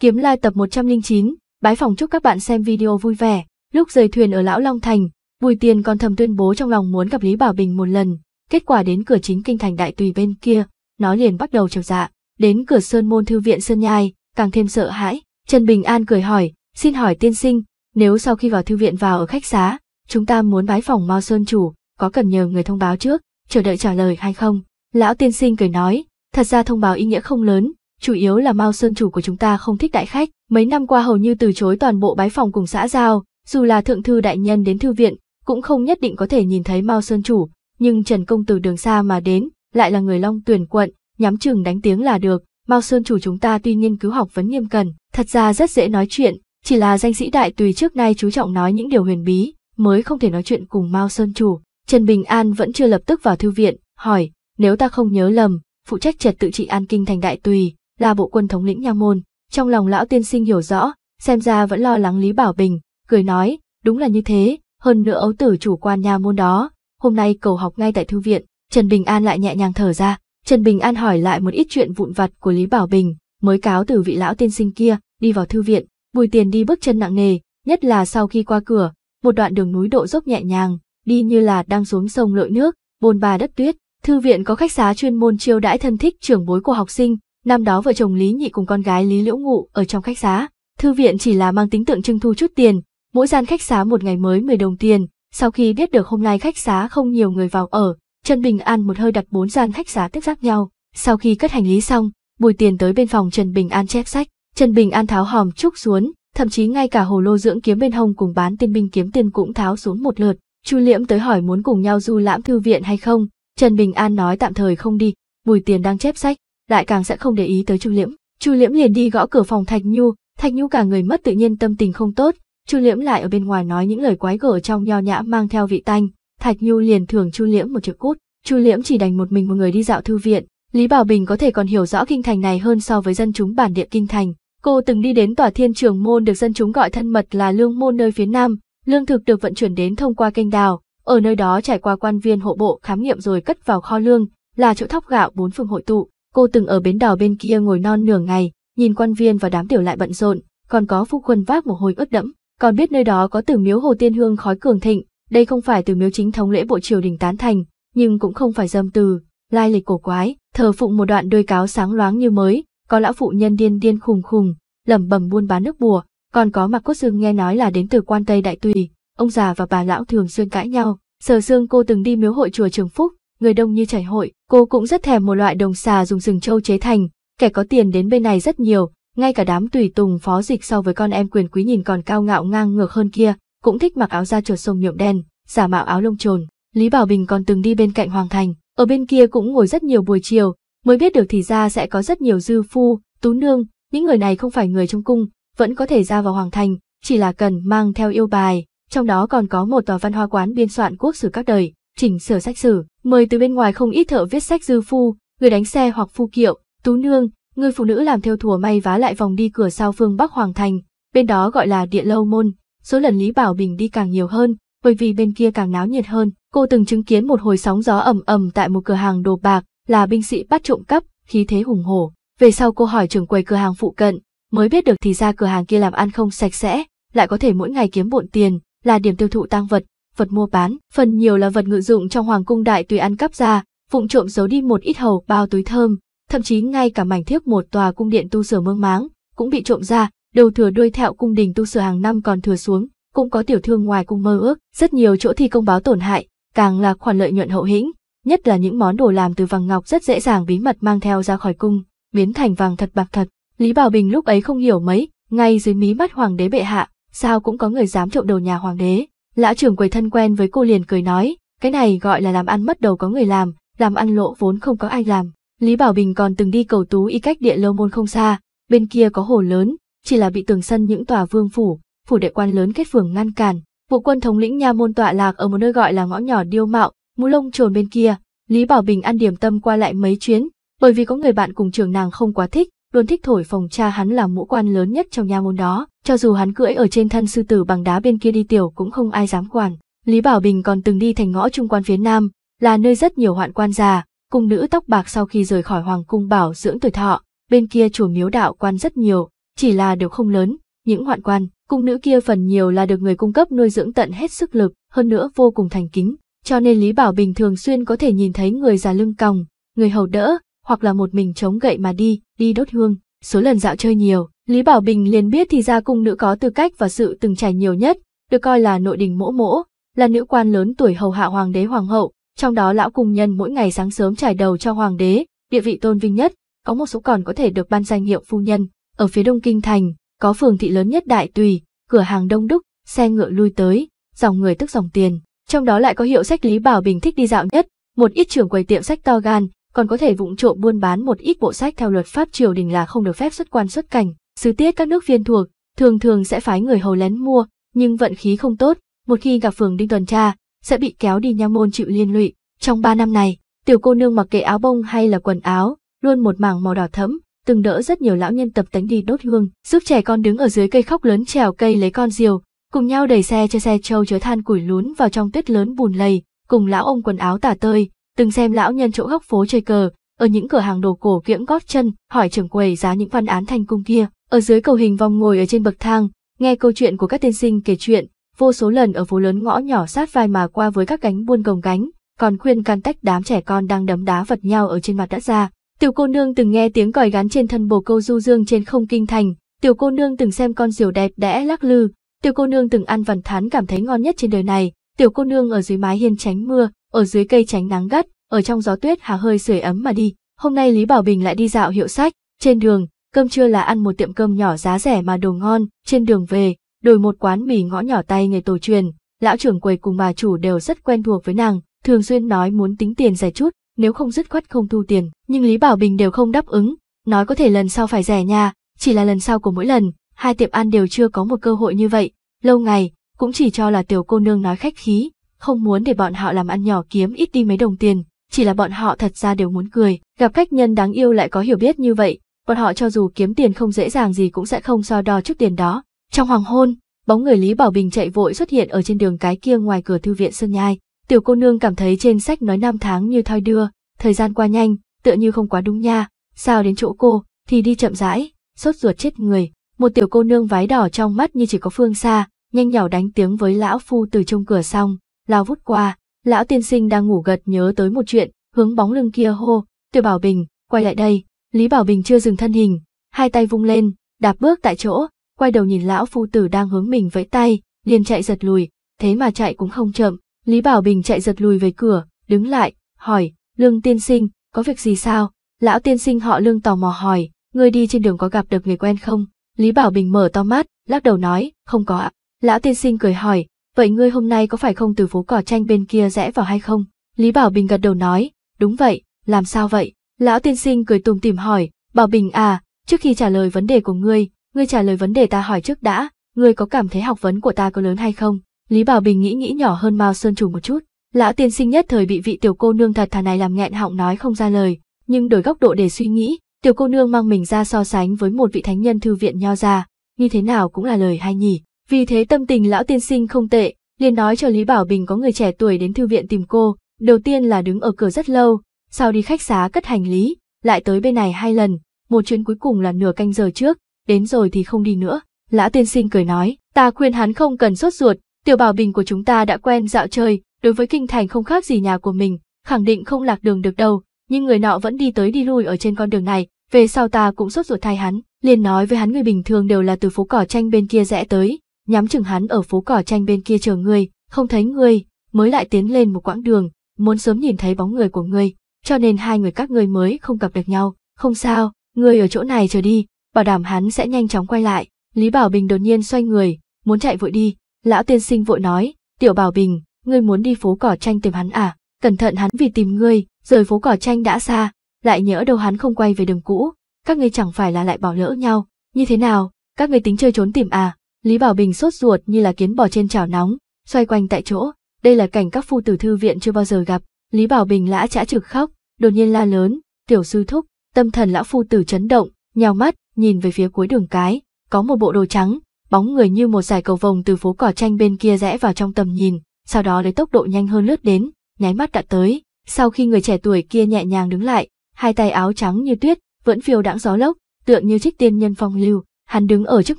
Kiếm lai tập 109, bái phòng chúc các bạn xem video vui vẻ. Lúc rời thuyền ở Lão Long Thành, Bùi Tiền còn thầm tuyên bố trong lòng muốn gặp Lý Bảo Bình một lần. Kết quả đến cửa chính kinh thành đại tùy bên kia, nó liền bắt đầu chào dạ. Đến cửa sơn môn thư viện Sơn Nhai, càng thêm sợ hãi. Trần Bình An cười hỏi, xin hỏi tiên sinh, nếu sau khi vào thư viện vào ở khách xá, chúng ta muốn bái phòng Mao Sơn Chủ, có cần nhờ người thông báo trước, chờ đợi trả lời hay không? Lão tiên sinh cười nói, thật ra thông báo ý nghĩa không lớn, chủ yếu là Mao Sơn chủ của chúng ta không thích đại khách, mấy năm qua hầu như từ chối toàn bộ bái phòng cùng xã giao, dù là thượng thư đại nhân đến thư viện, cũng không nhất định có thể nhìn thấy Mao Sơn chủ, nhưng Trần Công từ đường xa mà đến, lại là người Long Tuyển quận, nhắm chừng đánh tiếng là được, Mao Sơn chủ chúng ta tuy nghiên cứu học vấn nghiêm cần thật ra rất dễ nói chuyện, chỉ là danh sĩ đại tùy trước nay chú trọng nói những điều huyền bí, mới không thể nói chuyện cùng Mao Sơn chủ. Trần Bình An vẫn chưa lập tức vào thư viện, hỏi, nếu ta không nhớ lầm, phụ trách trật tự trị an kinh thành đại tùy, là bộ quân thống lĩnh nha môn. Trong lòng lão tiên sinh hiểu rõ, xem ra vẫn lo lắng Lý Bảo Bình, cười nói, đúng là như thế, hơn nữa ấu tử chủ quan nha môn đó, hôm nay cầu học ngay tại thư viện, Trần Bình An lại nhẹ nhàng thở ra, Trần Bình An hỏi lại một ít chuyện vụn vặt của Lý Bảo Bình, mới cáo từ vị lão tiên sinh kia, đi vào thư viện, Bùi Tiền đi bước chân nặng nề, nhất là sau khi qua cửa, một đoạn đường núi độ dốc nhẹ nhàng, đi như là đang xuống sông lội nước, bồn bà đất tuyết, thư viện có khách xá chuyên môn chiêu đãi thân thích trưởng bối của học sinh, Năm đó vợ chồng Lý Nhị cùng con gái Lý Liễu Ngụ ở trong khách xá, thư viện chỉ là mang tính tượng trưng thu chút tiền, mỗi gian khách xá một ngày mới 10 đồng tiền, sau khi biết được hôm nay khách xá không nhiều người vào ở, Trần Bình An một hơi đặt bốn gian khách xá tiếp giáp nhau, sau khi cất hành lý xong, Bùi Tiền tới bên phòng Trần Bình An chép sách, Trần Bình An tháo hòm trúc xuống, thậm chí ngay cả hồ lô dưỡng kiếm bên hông cùng bán tiên binh kiếm tiền cũng tháo xuống một lượt. Chu Liễm tới hỏi muốn cùng nhau du lãm thư viện hay không, Trần Bình An nói tạm thời không đi, Bùi Tiền đang chép sách, lại càng sẽ không để ý tới Chu Liễm. Chu Liễm liền đi gõ cửa phòng Thạch Nhu, Thạch Nhu cả người mất tự nhiên tâm tình không tốt, Chu Liễm lại ở bên ngoài nói những lời quái gở trong nho nhã mang theo vị tanh, Thạch Nhu liền thưởng Chu Liễm một trực cút. Chu Liễm chỉ đành một mình một người đi dạo thư viện, Lý Bảo Bình có thể còn hiểu rõ kinh thành này hơn so với dân chúng bản địa kinh thành. Cô từng đi đến tòa thiên trường môn được dân chúng gọi thân mật là lương môn nơi phía nam, lương thực được vận chuyển đến thông qua kênh đào, ở nơi đó trải qua quan viên hộ bộ khám nghiệm rồi cất vào kho lương, là chỗ thóc gạo bốn phường hội tụ. Cô từng ở bến đỏ bên kia ngồi non nửa ngày, nhìn quan viên và đám tiểu lại bận rộn, còn có phu quân vác mồ hôi ướt đẫm, còn biết nơi đó có từ miếu Hồ Tiên Hương khói cường thịnh, đây không phải từ miếu chính thống lễ bộ triều đình tán thành, nhưng cũng không phải dâm từ, lai lịch cổ quái, thờ phụng một đoạn đôi cáo sáng loáng như mới, có lão phụ nhân điên điên khùng khùng, lẩm bẩm buôn bán nước bùa, còn có mặc cốt xương nghe nói là đến từ quan Tây Đại Tùy, ông già và bà lão thường xuyên cãi nhau, sở xương cô từng đi miếu hội chùa Trường Phúc, người đông như chảy hội, cô cũng rất thèm một loại đồng xà dùng rừng châu chế thành, kẻ có tiền đến bên này rất nhiều, ngay cả đám tùy tùng phó dịch so với con em quyền quý nhìn còn cao ngạo ngang ngược hơn kia, cũng thích mặc áo da trượt sông nhuộm đen, giả mạo áo lông trồn. Lý Bảo Bình còn từng đi bên cạnh Hoàng Thành, ở bên kia cũng ngồi rất nhiều buổi chiều, mới biết được thì ra sẽ có rất nhiều dư phu, tú nương, những người này không phải người trong cung, vẫn có thể ra vào Hoàng Thành, chỉ là cần mang theo yêu bài, trong đó còn có một tòa văn hoa quán biên soạn quốc sử các đời, chỉnh sửa sách sử, mời từ bên ngoài không ít thợ viết sách dư phu, người đánh xe hoặc phu kiệu, tú nương, người phụ nữ làm theo thùa may vá lại vòng đi cửa sau phương Bắc Hoàng Thành, bên đó gọi là Địa Lâu Môn, số lần Lý Bảo Bình đi càng nhiều hơn, bởi vì bên kia càng náo nhiệt hơn. Cô từng chứng kiến một hồi sóng gió ầm ầm tại một cửa hàng đồ bạc, là binh sĩ bắt trộm cắp, khí thế hùng hổ. Về sau cô hỏi trưởng quầy cửa hàng phụ cận, mới biết được thì ra cửa hàng kia làm ăn không sạch sẽ, lại có thể mỗi ngày kiếm bộn tiền, là điểm tiêu thụ tăng vật, vật mua bán, phần nhiều là vật ngự dụng trong hoàng cung đại tùy ăn cắp ra, vụng trộm giấu đi một ít hầu bao túi thơm, thậm chí ngay cả mảnh thiếp một tòa cung điện tu sửa mương máng cũng bị trộm ra, đầu thừa đuôi thẹo cung đình tu sửa hàng năm còn thừa xuống, cũng có tiểu thương ngoài cung mơ ước, rất nhiều chỗ thi công báo tổn hại, càng là khoản lợi nhuận hậu hĩnh, nhất là những món đồ làm từ vàng ngọc rất dễ dàng bí mật mang theo ra khỏi cung, biến thành vàng thật bạc thật. Lý Bảo Bình lúc ấy không hiểu mấy, ngay dưới mí mắt hoàng đế bệ hạ, sao cũng có người dám trộm đồ nhà hoàng đế. Lão trưởng quầy thân quen với cô liền cười nói, cái này gọi là làm ăn mất đầu có người làm, làm ăn lộ vốn không có ai làm. Lý Bảo Bình còn từng đi cầu tú y cách địa lâu môn không xa, bên kia có hồ lớn, chỉ là bị tường sân những tòa vương phủ, phủ đệ quan lớn kết phường ngăn cản. Bộ quân thống lĩnh nha môn tọa lạc ở một nơi gọi là ngõ nhỏ điêu mạo, mũ lông trồn bên kia. Lý Bảo Bình ăn điểm tâm qua lại mấy chuyến, bởi vì có người bạn cùng trường nàng không quá thích, luôn thích thổi phòng cha hắn là mũ quan lớn nhất trong nha môn đó, cho dù hắn cưỡi ở trên thân sư tử bằng đá bên kia đi tiểu cũng không ai dám quản. Lý Bảo Bình còn từng đi thành ngõ trung quan phía Nam, là nơi rất nhiều hoạn quan già, cung nữ tóc bạc sau khi rời khỏi hoàng cung bảo dưỡng tuổi thọ, bên kia chùa miếu đạo quan rất nhiều, chỉ là đều không lớn, những hoạn quan, cung nữ kia phần nhiều là được người cung cấp nuôi dưỡng tận hết sức lực, hơn nữa vô cùng thành kính, cho nên Lý Bảo Bình thường xuyên có thể nhìn thấy người già lưng còng, người hầu đỡ, hoặc là một mình chống gậy mà đi, đi đốt hương. Số lần dạo chơi nhiều, Lý Bảo Bình liền biết thì ra cung nữ có tư cách và sự từng trải nhiều nhất, được coi là nội đình mỗ mỗ, là nữ quan lớn tuổi hầu hạ hoàng đế hoàng hậu, trong đó lão cung nhân mỗi ngày sáng sớm trải đầu cho hoàng đế, địa vị tôn vinh nhất, có một số còn có thể được ban danh hiệu phu nhân. Ở phía đông kinh thành, có phường thị lớn nhất Đại Tùy, cửa hàng đông đúc, xe ngựa lui tới, dòng người tức dòng tiền, trong đó lại có hiệu sách Lý Bảo Bình thích đi dạo nhất, một ít trưởng quầy tiệm sách to gan, còn có thể vụng trộm buôn bán một ít bộ sách theo luật pháp triều đình là không được phép xuất quan xuất cảnh. Sứ tiết các nước viên thuộc, thường thường sẽ phái người hầu lén mua, nhưng vận khí không tốt, một khi gặp phường đinh tuần tra, sẽ bị kéo đi nha môn chịu liên lụy. Trong 3 năm này, tiểu cô nương mặc kệ áo bông hay là quần áo, luôn một mảng màu đỏ thẫm, từng đỡ rất nhiều lão nhân tập tánh đi đốt hương, giúp trẻ con đứng ở dưới cây khóc lớn trèo cây lấy con diều, cùng nhau đẩy xe cho xe trâu chứa than củi lún vào trong tuyết lớn bùn lầy, cùng lão ông quần áo tả tơi, từng xem lão nhân chỗ góc phố chơi cờ, ở những cửa hàng đồ cổ kiễng gót chân, hỏi trưởng quầy giá những văn án thành cung kia. Ở dưới cầu hình vòng ngồi ở trên bậc thang, nghe câu chuyện của các tiên sinh kể chuyện, vô số lần ở phố lớn ngõ nhỏ sát vai mà qua với các cánh buôn gồng gánh còn khuyên can tách đám trẻ con đang đấm đá vật nhau ở trên mặt đã ra. Tiểu cô nương từng nghe tiếng còi gắn trên thân bồ câu du dương trên không kinh thành, tiểu cô nương từng xem con diều đẹp đẽ lắc lư, tiểu cô nương từng ăn vần thán cảm thấy ngon nhất trên đời này, tiểu cô nương ở dưới mái hiên tránh mưa, ở dưới cây tránh nắng gắt, ở trong gió tuyết hà hơi sưởi ấm mà đi. Hôm nay Lý Bảo Bình lại đi dạo hiệu sách, trên đường, cơm trưa là ăn một tiệm cơm nhỏ giá rẻ mà đồ ngon, trên đường về, đổi một quán mì ngõ nhỏ tay nghề tổ truyền, lão trưởng quầy cùng bà chủ đều rất quen thuộc với nàng, thường xuyên nói muốn tính tiền rẻ chút, nếu không dứt khoát không thu tiền, nhưng Lý Bảo Bình đều không đáp ứng, nói có thể lần sau phải rẻ nha, chỉ là lần sau của mỗi lần, hai tiệm ăn đều chưa có một cơ hội như vậy, lâu ngày, cũng chỉ cho là tiểu cô nương nói khách khí, không muốn để bọn họ làm ăn nhỏ kiếm ít đi mấy đồng tiền, chỉ là bọn họ thật ra đều muốn cười, gặp khách nhân đáng yêu lại có hiểu biết như vậy, bọn họ cho dù kiếm tiền không dễ dàng gì cũng sẽ không so đo trước tiền đó. Trong hoàng hôn, bóng người Lý Bảo Bình chạy vội xuất hiện ở trên đường cái kia ngoài cửa thư viện Sơn Nhai, tiểu cô nương cảm thấy trên sách nói năm tháng như thoi đưa, thời gian qua nhanh, tựa như không quá đúng nha, sao đến chỗ cô thì đi chậm rãi, sốt ruột chết người. Một tiểu cô nương vái đỏ trong mắt như chỉ có phương xa, nhanh nhỏ đánh tiếng với lão phu từ trong cửa xong, lao vút qua, lão tiên sinh đang ngủ gật nhớ tới một chuyện, hướng bóng lưng kia hô, Tiêu Bảo Bình, quay lại đây, Lý Bảo Bình chưa dừng thân hình, hai tay vung lên, đạp bước tại chỗ, quay đầu nhìn lão phu tử đang hướng mình vẫy tay, liền chạy giật lùi, thế mà chạy cũng không chậm, Lý Bảo Bình chạy giật lùi về cửa, đứng lại, hỏi, Lương tiên sinh, có việc gì sao? Lão tiên sinh họ Lương tò mò hỏi, ngươi đi trên đường có gặp được người quen không? Lý Bảo Bình mở to mắt, lắc đầu nói, không có ạ. Lão tiên sinh cười hỏi, vậy ngươi hôm nay có phải không từ phố cỏ tranh bên kia rẽ vào hay không? Lý Bảo Bình gật đầu nói, đúng vậy, làm sao vậy? Lão tiên sinh cười tùng tìm hỏi, Bảo Bình à, trước khi trả lời vấn đề của ngươi, ngươi trả lời vấn đề ta hỏi trước đã, ngươi có cảm thấy học vấn của ta có lớn hay không? Lý Bảo Bình nghĩ nghĩ nhỏ hơn Mao Sơn Chủ một chút. Lão tiên sinh nhất thời bị vị tiểu cô nương thật thà này làm nghẹn họng nói không ra lời, nhưng đổi góc độ để suy nghĩ, tiểu cô nương mang mình ra so sánh với một vị thánh nhân thư viện nho ra, như thế nào cũng là lời hay nhỉ. Vì thế tâm tình lão tiên sinh không tệ, liền nói cho Lý Bảo Bình có người trẻ tuổi đến thư viện tìm cô, đầu tiên là đứng ở cửa rất lâu, sau đi khách xá cất hành lý, lại tới bên này hai lần, một chuyến cuối cùng là nửa canh giờ trước, đến rồi thì không đi nữa. lão tiên sinh cười nói, ta khuyên hắn không cần sốt ruột, tiểu bảo bình của chúng ta đã quen dạo chơi, đối với kinh thành không khác gì nhà của mình, khẳng định không lạc đường được đâu, nhưng người nọ vẫn đi tới đi lui ở trên con đường này, về sau ta cũng sốt ruột thay hắn, liền nói với hắn người bình thường đều là từ phố cỏ tranh bên kia rẽ tới, nhắm chừng hắn ở phố cỏ tranh bên kia chờ ngươi, không thấy ngươi, mới lại tiến lên một quãng đường, muốn sớm nhìn thấy bóng người của ngươi, cho nên hai người các ngươi mới không gặp được nhau, không sao, ngươi ở chỗ này chờ đi, bảo đảm hắn sẽ nhanh chóng quay lại. Lý Bảo Bình đột nhiên xoay người, muốn chạy vội đi, lão tiên sinh vội nói, "Tiểu Bảo Bình, ngươi muốn đi phố cỏ tranh tìm hắn à? Cẩn thận hắn vì tìm ngươi, rời phố cỏ tranh đã xa, lại nhớ đâu hắn không quay về đường cũ, các ngươi chẳng phải là lại bỏ lỡ nhau, như thế nào? Các ngươi tính chơi trốn tìm à?" Lý Bảo Bình sốt ruột như là kiến bò trên chảo nóng, xoay quanh tại chỗ, đây là cảnh các phu tử thư viện chưa bao giờ gặp, Lý Bảo Bình lã chã trực khóc, đột nhiên la lớn, tiểu sư thúc, tâm thần lão phu tử chấn động, nhào mắt, nhìn về phía cuối đường cái, có một bộ đồ trắng, bóng người như một dải cầu vồng từ phố cỏ tranh bên kia rẽ vào trong tầm nhìn, sau đó lấy tốc độ nhanh hơn lướt đến, nháy mắt đã tới, sau khi người trẻ tuổi kia nhẹ nhàng đứng lại, hai tay áo trắng như tuyết, vẫn phiêu đãng gió lốc, tượng như trích tiên nhân phong lưu, Hắn đứng ở trước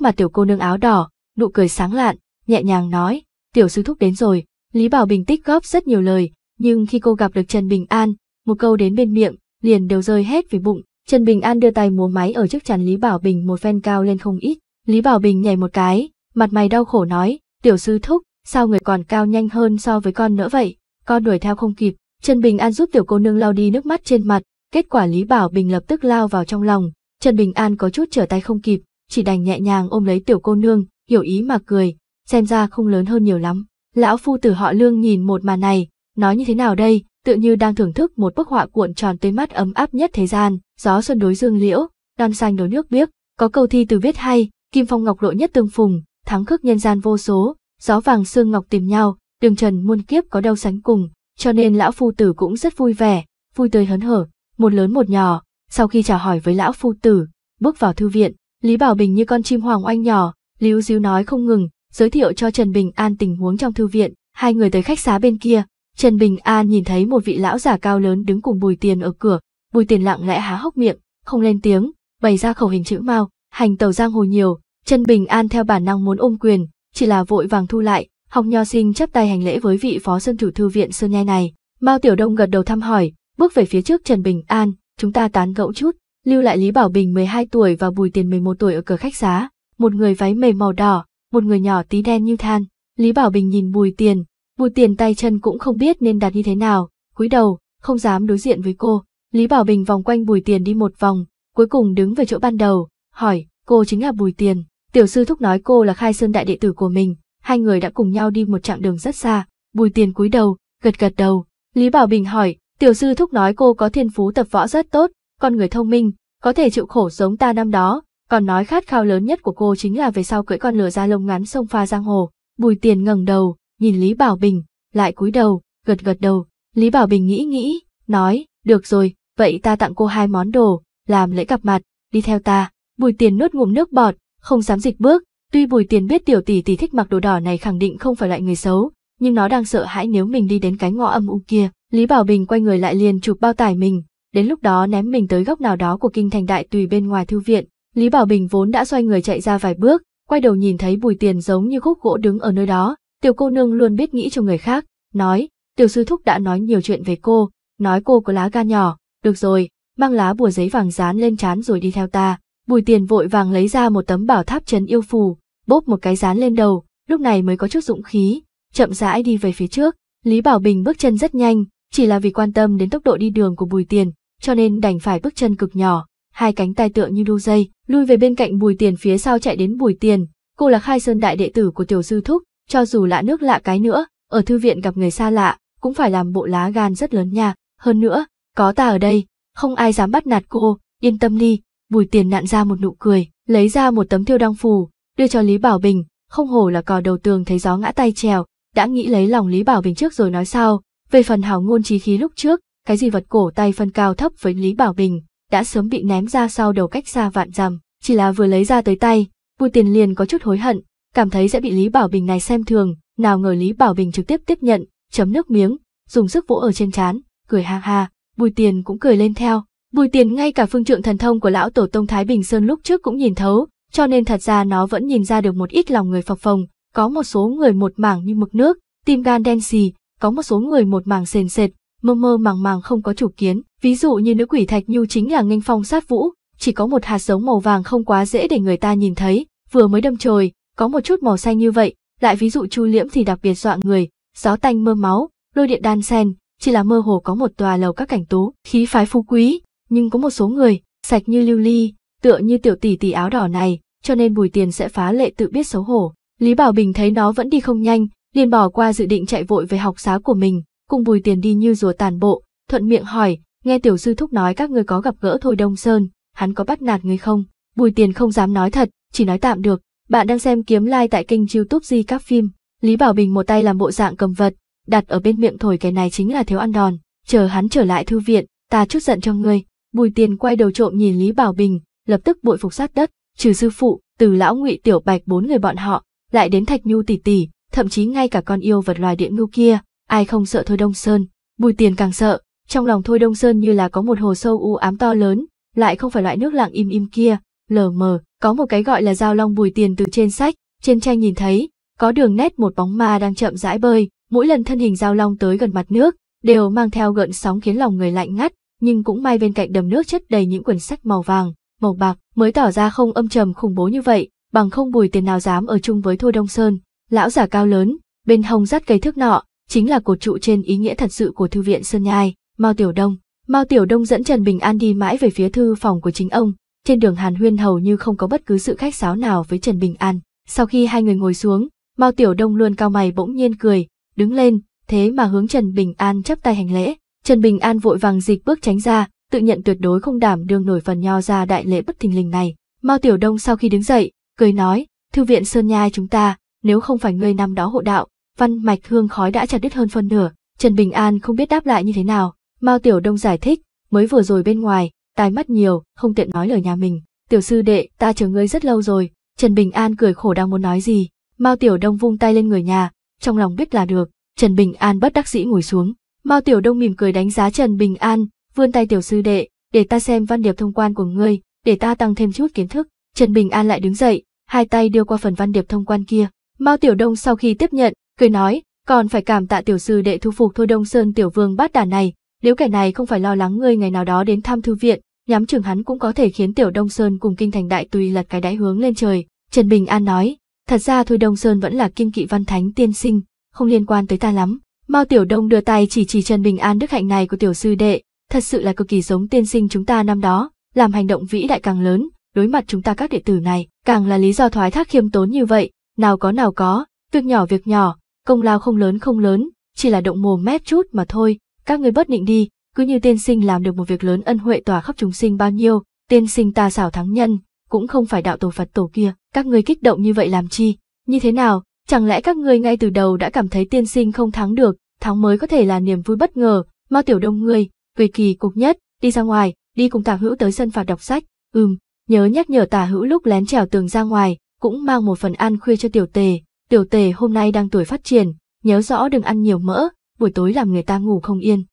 mặt tiểu cô nương áo đỏ, nụ cười sáng lạn, nhẹ nhàng nói, tiểu sư thúc đến rồi. Lý Bảo Bình tích góp rất nhiều lời, nhưng khi cô gặp được Trần Bình An, một câu đến bên miệng, liền đều rơi hết về bụng. Trần Bình An đưa tay múa máy ở trước chắn Lý Bảo Bình một phen cao lên không ít. Lý Bảo Bình nhảy một cái, mặt mày đau khổ nói, tiểu sư thúc, sao người còn cao nhanh hơn so với con nữa vậy, con đuổi theo không kịp. Trần Bình An giúp tiểu cô nương lau đi nước mắt trên mặt, kết quả Lý Bảo Bình lập tức lao vào trong lòng. Trần Bình An có chút trở tay không kịp, chỉ đành nhẹ nhàng ôm lấy tiểu cô nương, hiểu ý mà cười, xem ra không lớn hơn nhiều lắm. Lão phu tử họ lương nhìn một màn này, nói như thế nào đây, tự như đang thưởng thức một bức họa cuộn tròn tới mắt ấm áp nhất thế gian, gió xuân đối dương liễu, non xanh đối nước biếc, có câu thi từ viết hay, kim phong ngọc lộ nhất tương phùng, thắng khước nhân gian vô số, gió vàng xương ngọc tìm nhau, đường trần muôn kiếp có đâu sánh cùng, cho nên lão phu tử cũng rất vui vẻ, vui tươi hớn hở, một lớn một nhỏ, sau khi chào hỏi với lão phu tử, bước vào thư viện, Lý Bảo Bình như con chim hoàng oanh nhỏ, líu díu nói không ngừng, giới thiệu cho Trần Bình An tình huống trong thư viện, hai người tới khách xá bên kia. Trần Bình An nhìn thấy một vị lão giả cao lớn đứng cùng Bùi Tiền ở cửa, Bùi Tiền lặng lẽ há hốc miệng, không lên tiếng, bày ra khẩu hình chữ mao, hành tàu giang hồ nhiều, Trần Bình An theo bản năng muốn ôm quyền, chỉ là vội vàng thu lại, học nho sinh chắp tay hành lễ với vị phó sơn chủ thư viện Sơn Nhai này. Mao Tiểu Đông gật đầu thăm hỏi, bước về phía trước Trần Bình An, chúng ta tán gẫu chút, lưu lại Lý Bảo Bình 12 tuổi và Bùi Tiền 11 tuổi ở cửa khách xá, một người váy mềm màu đỏ, một người nhỏ tí đen như than. Lý Bảo Bình nhìn Bùi Tiền, Bùi Tiền tay chân cũng không biết nên đặt như thế nào, cúi đầu, không dám đối diện với cô. Lý Bảo Bình vòng quanh Bùi Tiền đi một vòng, cuối cùng đứng về chỗ ban đầu, hỏi, cô chính là Bùi Tiền. Tiểu sư thúc nói cô là khai sơn đại đệ tử của mình, hai người đã cùng nhau đi một chặng đường rất xa. Bùi Tiền cúi đầu, gật gật đầu. Lý Bảo Bình hỏi, tiểu sư thúc nói cô có thiên phú tập võ rất tốt, con người thông minh, có thể chịu khổ giống ta năm đó, còn nói khát khao lớn nhất của cô chính là về sau cưỡi con lừa ra lông ngắn sông pha giang hồ. Bùi tiền ngẩng đầu, nhìn Lý Bảo Bình, lại cúi đầu, gật gật đầu. Lý Bảo Bình nghĩ nghĩ, nói, được rồi, vậy ta tặng cô hai món đồ, làm lễ gặp mặt, đi theo ta. Bùi tiền nuốt ngụm nước bọt, không dám dịch bước, tuy bùi tiền biết tiểu tỷ tỷ thích mặc đồ đỏ này khẳng định không phải loại người xấu, nhưng nó đang sợ hãi nếu mình đi đến cái ngõ âm u kia. Lý Bảo Bình quay người lại liền chụp bao tải mình, đến lúc đó ném mình tới góc nào đó của kinh thành đại tùy bên ngoài thư viện. Lý Bảo Bình vốn đã xoay người chạy ra vài bước, quay đầu nhìn thấy Bùi Tiền giống như khúc gỗ đứng ở nơi đó, tiểu cô nương luôn biết nghĩ cho người khác, nói, tiểu sư thúc đã nói nhiều chuyện về cô, nói cô có lá gan nhỏ, được rồi, mang lá bùa giấy vàng dán lên trán rồi đi theo ta. Bùi Tiền vội vàng lấy ra một tấm bảo tháp trấn yêu phù, bốp một cái dán lên đầu, lúc này mới có chút dũng khí, chậm rãi đi về phía trước. Lý Bảo Bình bước chân rất nhanh, chỉ là vì quan tâm đến tốc độ đi đường của Bùi Tiền, cho nên đành phải bước chân cực nhỏ, hai cánh tay tựa như đu dây, lui về bên cạnh Bùi Tiền phía sau chạy đến Bùi Tiền, cô là khai sơn đại đệ tử của tiểu sư thúc, cho dù lạ nước lạ cái nữa, ở thư viện gặp người xa lạ, cũng phải làm bộ lá gan rất lớn nha, hơn nữa, có ta ở đây, không ai dám bắt nạt cô, yên tâm đi, Bùi Tiền nặn ra một nụ cười, lấy ra một tấm thiêu đăng phù, đưa cho Lý Bảo Bình, không hổ là cò đầu tường thấy gió ngã tay trèo, đã nghĩ lấy lòng Lý Bảo Bình trước rồi nói sao về phần hào ngôn trí khí lúc trước, cái gì vật cổ tay phân cao thấp với Lý Bảo Bình, đã sớm bị ném ra sau đầu cách xa vạn dặm, chỉ là vừa lấy ra tới tay, Bùi Tiền liền có chút hối hận, cảm thấy sẽ bị Lý Bảo Bình này xem thường, nào ngờ Lý Bảo Bình trực tiếp tiếp nhận, chấm nước miếng, dùng sức vỗ ở trên trán, cười ha ha, Bùi Tiền cũng cười lên theo. Bùi Tiền ngay cả phương trượng thần thông của lão tổ tông Thái Bình Sơn lúc trước cũng nhìn thấu, cho nên thật ra nó vẫn nhìn ra được một ít lòng người phập phồng, có một số người một mảng như mực nước, tim gan đen xì, có một số người một mảng sền sệt, mơ mơ màng màng không có chủ kiến, ví dụ như nữ quỷ Thạch Nhu chính là nghênh phong sát vũ, chỉ có một hạt giống màu vàng không quá dễ để người ta nhìn thấy, vừa mới đâm trời, có một chút màu xanh như vậy, lại ví dụ Chu Liễm thì đặc biệt dọa người, gió tanh mơ máu, lôi điện đan sen, chỉ là mơ hồ có một tòa lầu các cảnh tú, khí phái phú quý, nhưng có một số người, sạch như lưu ly, tựa như tiểu tỷ tỷ áo đỏ này, cho nên Bùi Tiền sẽ phá lệ tự biết xấu hổ. Lý Bảo Bình thấy nó vẫn đi không nhanh, liền bỏ qua dự định chạy vội về học xá của mình, cùng Bùi Tiền đi như rùa tàn bộ, thuận miệng hỏi, nghe tiểu sư thúc nói các người có gặp gỡ Thôi Đông Sơn, hắn có bắt nạt người không? Bùi Tiền không dám nói thật, chỉ nói tạm được, bạn đang xem kiếm like tại kênh youtube di các phim. Lý Bảo Bình một tay làm bộ dạng cầm vật, đặt ở bên miệng thổi cái này chính là thiếu ăn đòn, chờ hắn trở lại thư viện, ta chút giận cho ngươi. Bùi Tiền quay đầu trộm nhìn Lý Bảo Bình, lập tức bội phục sát đất, trừ sư phụ, từ lão Ngụy Tiểu Bạch bốn người bọn họ, lại đến Thạch Nhu tỷ tỷ, thậm chí ngay cả con yêu vật loài địa ngưu kia, ai không sợ thôi đông sơn bùi tiền càng sợ trong lòng thôi đông sơn như là có một hồ sâu u ám to lớn lại không phải loại nước lặng im im kia lờ mờ có một cái gọi là giao long bùi tiền từ trên sách trên tranh nhìn thấy có đường nét một bóng ma đang chậm rãi bơi mỗi lần thân hình giao long tới gần mặt nước đều mang theo gợn sóng khiến lòng người lạnh ngắt nhưng cũng may bên cạnh đầm nước chất đầy những quyển sách màu vàng màu bạc mới tỏ ra không âm trầm khủng bố như vậy bằng không bùi tiền nào dám ở chung với thôi đông sơn lão giả cao lớn bên hồng dắt cây thước nọ chính là cột trụ trên ý nghĩa thật sự của thư viện Sơn Nhai, Mao Tiểu Đông. Mao Tiểu Đông dẫn Trần Bình An đi mãi về phía thư phòng của chính ông, trên đường Hàn Huyên hầu như không có bất cứ sự khách sáo nào với Trần Bình An. Sau khi hai người ngồi xuống, Mao Tiểu Đông luôn cao mày bỗng nhiên cười, đứng lên, thế mà hướng Trần Bình An chắp tay hành lễ. Trần Bình An vội vàng dịch bước tránh ra, tự nhận tuyệt đối không đảm đương nổi phần nho ra đại lễ bất thình lình này. Mao Tiểu Đông sau khi đứng dậy, cười nói, thư viện Sơn Nhai chúng ta, nếu không phải ngươi năm đó hộ đạo, văn mạch hương khói đã chặt đứt hơn phân nửa, Trần Bình An không biết đáp lại như thế nào, Mao Tiểu Đông giải thích, mới vừa rồi bên ngoài, tai mắt nhiều, không tiện nói lời nhà mình, tiểu sư đệ, ta chờ ngươi rất lâu rồi, Trần Bình An cười khổ đang muốn nói gì, Mao Tiểu Đông vung tay lên người nhà, trong lòng biết là được, Trần Bình An bất đắc dĩ ngồi xuống, Mao Tiểu Đông mỉm cười đánh giá Trần Bình An, vươn tay tiểu sư đệ, để ta xem văn điệp thông quan của ngươi, để ta tăng thêm chút kiến thức, Trần Bình An lại đứng dậy, hai tay đưa qua phần văn điệp thông quan kia, Mao Tiểu Đông sau khi tiếp nhận, cười nói, còn phải cảm tạ tiểu sư đệ thu phục Thôi Đông Sơn tiểu vương bát đàn này, nếu kẻ này không phải lo lắng ngươi ngày nào đó đến thăm thư viện, nhắm chừng hắn cũng có thể khiến tiểu Đông Sơn cùng kinh thành đại tùy lật cái đáy hướng lên trời. Trần Bình An nói, thật ra Thôi Đông Sơn vẫn là kim kỵ văn thánh tiên sinh, không liên quan tới ta lắm. Mao Tiểu Đông đưa tay chỉ chỉ Trần Bình An đức hạnh này của tiểu sư đệ, thật sự là cực kỳ giống tiên sinh chúng ta năm đó, làm hành động vĩ đại càng lớn, đối mặt chúng ta các đệ tử này, càng là lý do thoái thác khiêm tốn như vậy, nào có nào có, việc nhỏ việc nhỏ, công lao không lớn không lớn, chỉ là động mồm mép chút mà thôi, các người bất định đi, cứ như tiên sinh làm được một việc lớn ân huệ tỏa khắp chúng sinh bao nhiêu, tiên sinh ta xảo thắng nhân, cũng không phải đạo tổ Phật tổ kia, các người kích động như vậy làm chi, như thế nào, chẳng lẽ các ngươi ngay từ đầu đã cảm thấy tiên sinh không thắng được, thắng mới có thể là niềm vui bất ngờ, Mao Tiểu Đông ngươi, về kỳ cục nhất, đi ra ngoài, đi cùng Tả Hữu tới sân phạt đọc sách, ừm, nhớ nhắc nhở Tả Hữu lúc lén trèo tường ra ngoài, cũng mang một phần ăn khuya cho Tiểu Tề, Tiểu tề hôm nay đang tuổi phát triển, nhớ rõ đừng ăn nhiều mỡ, buổi tối làm người ta ngủ không yên.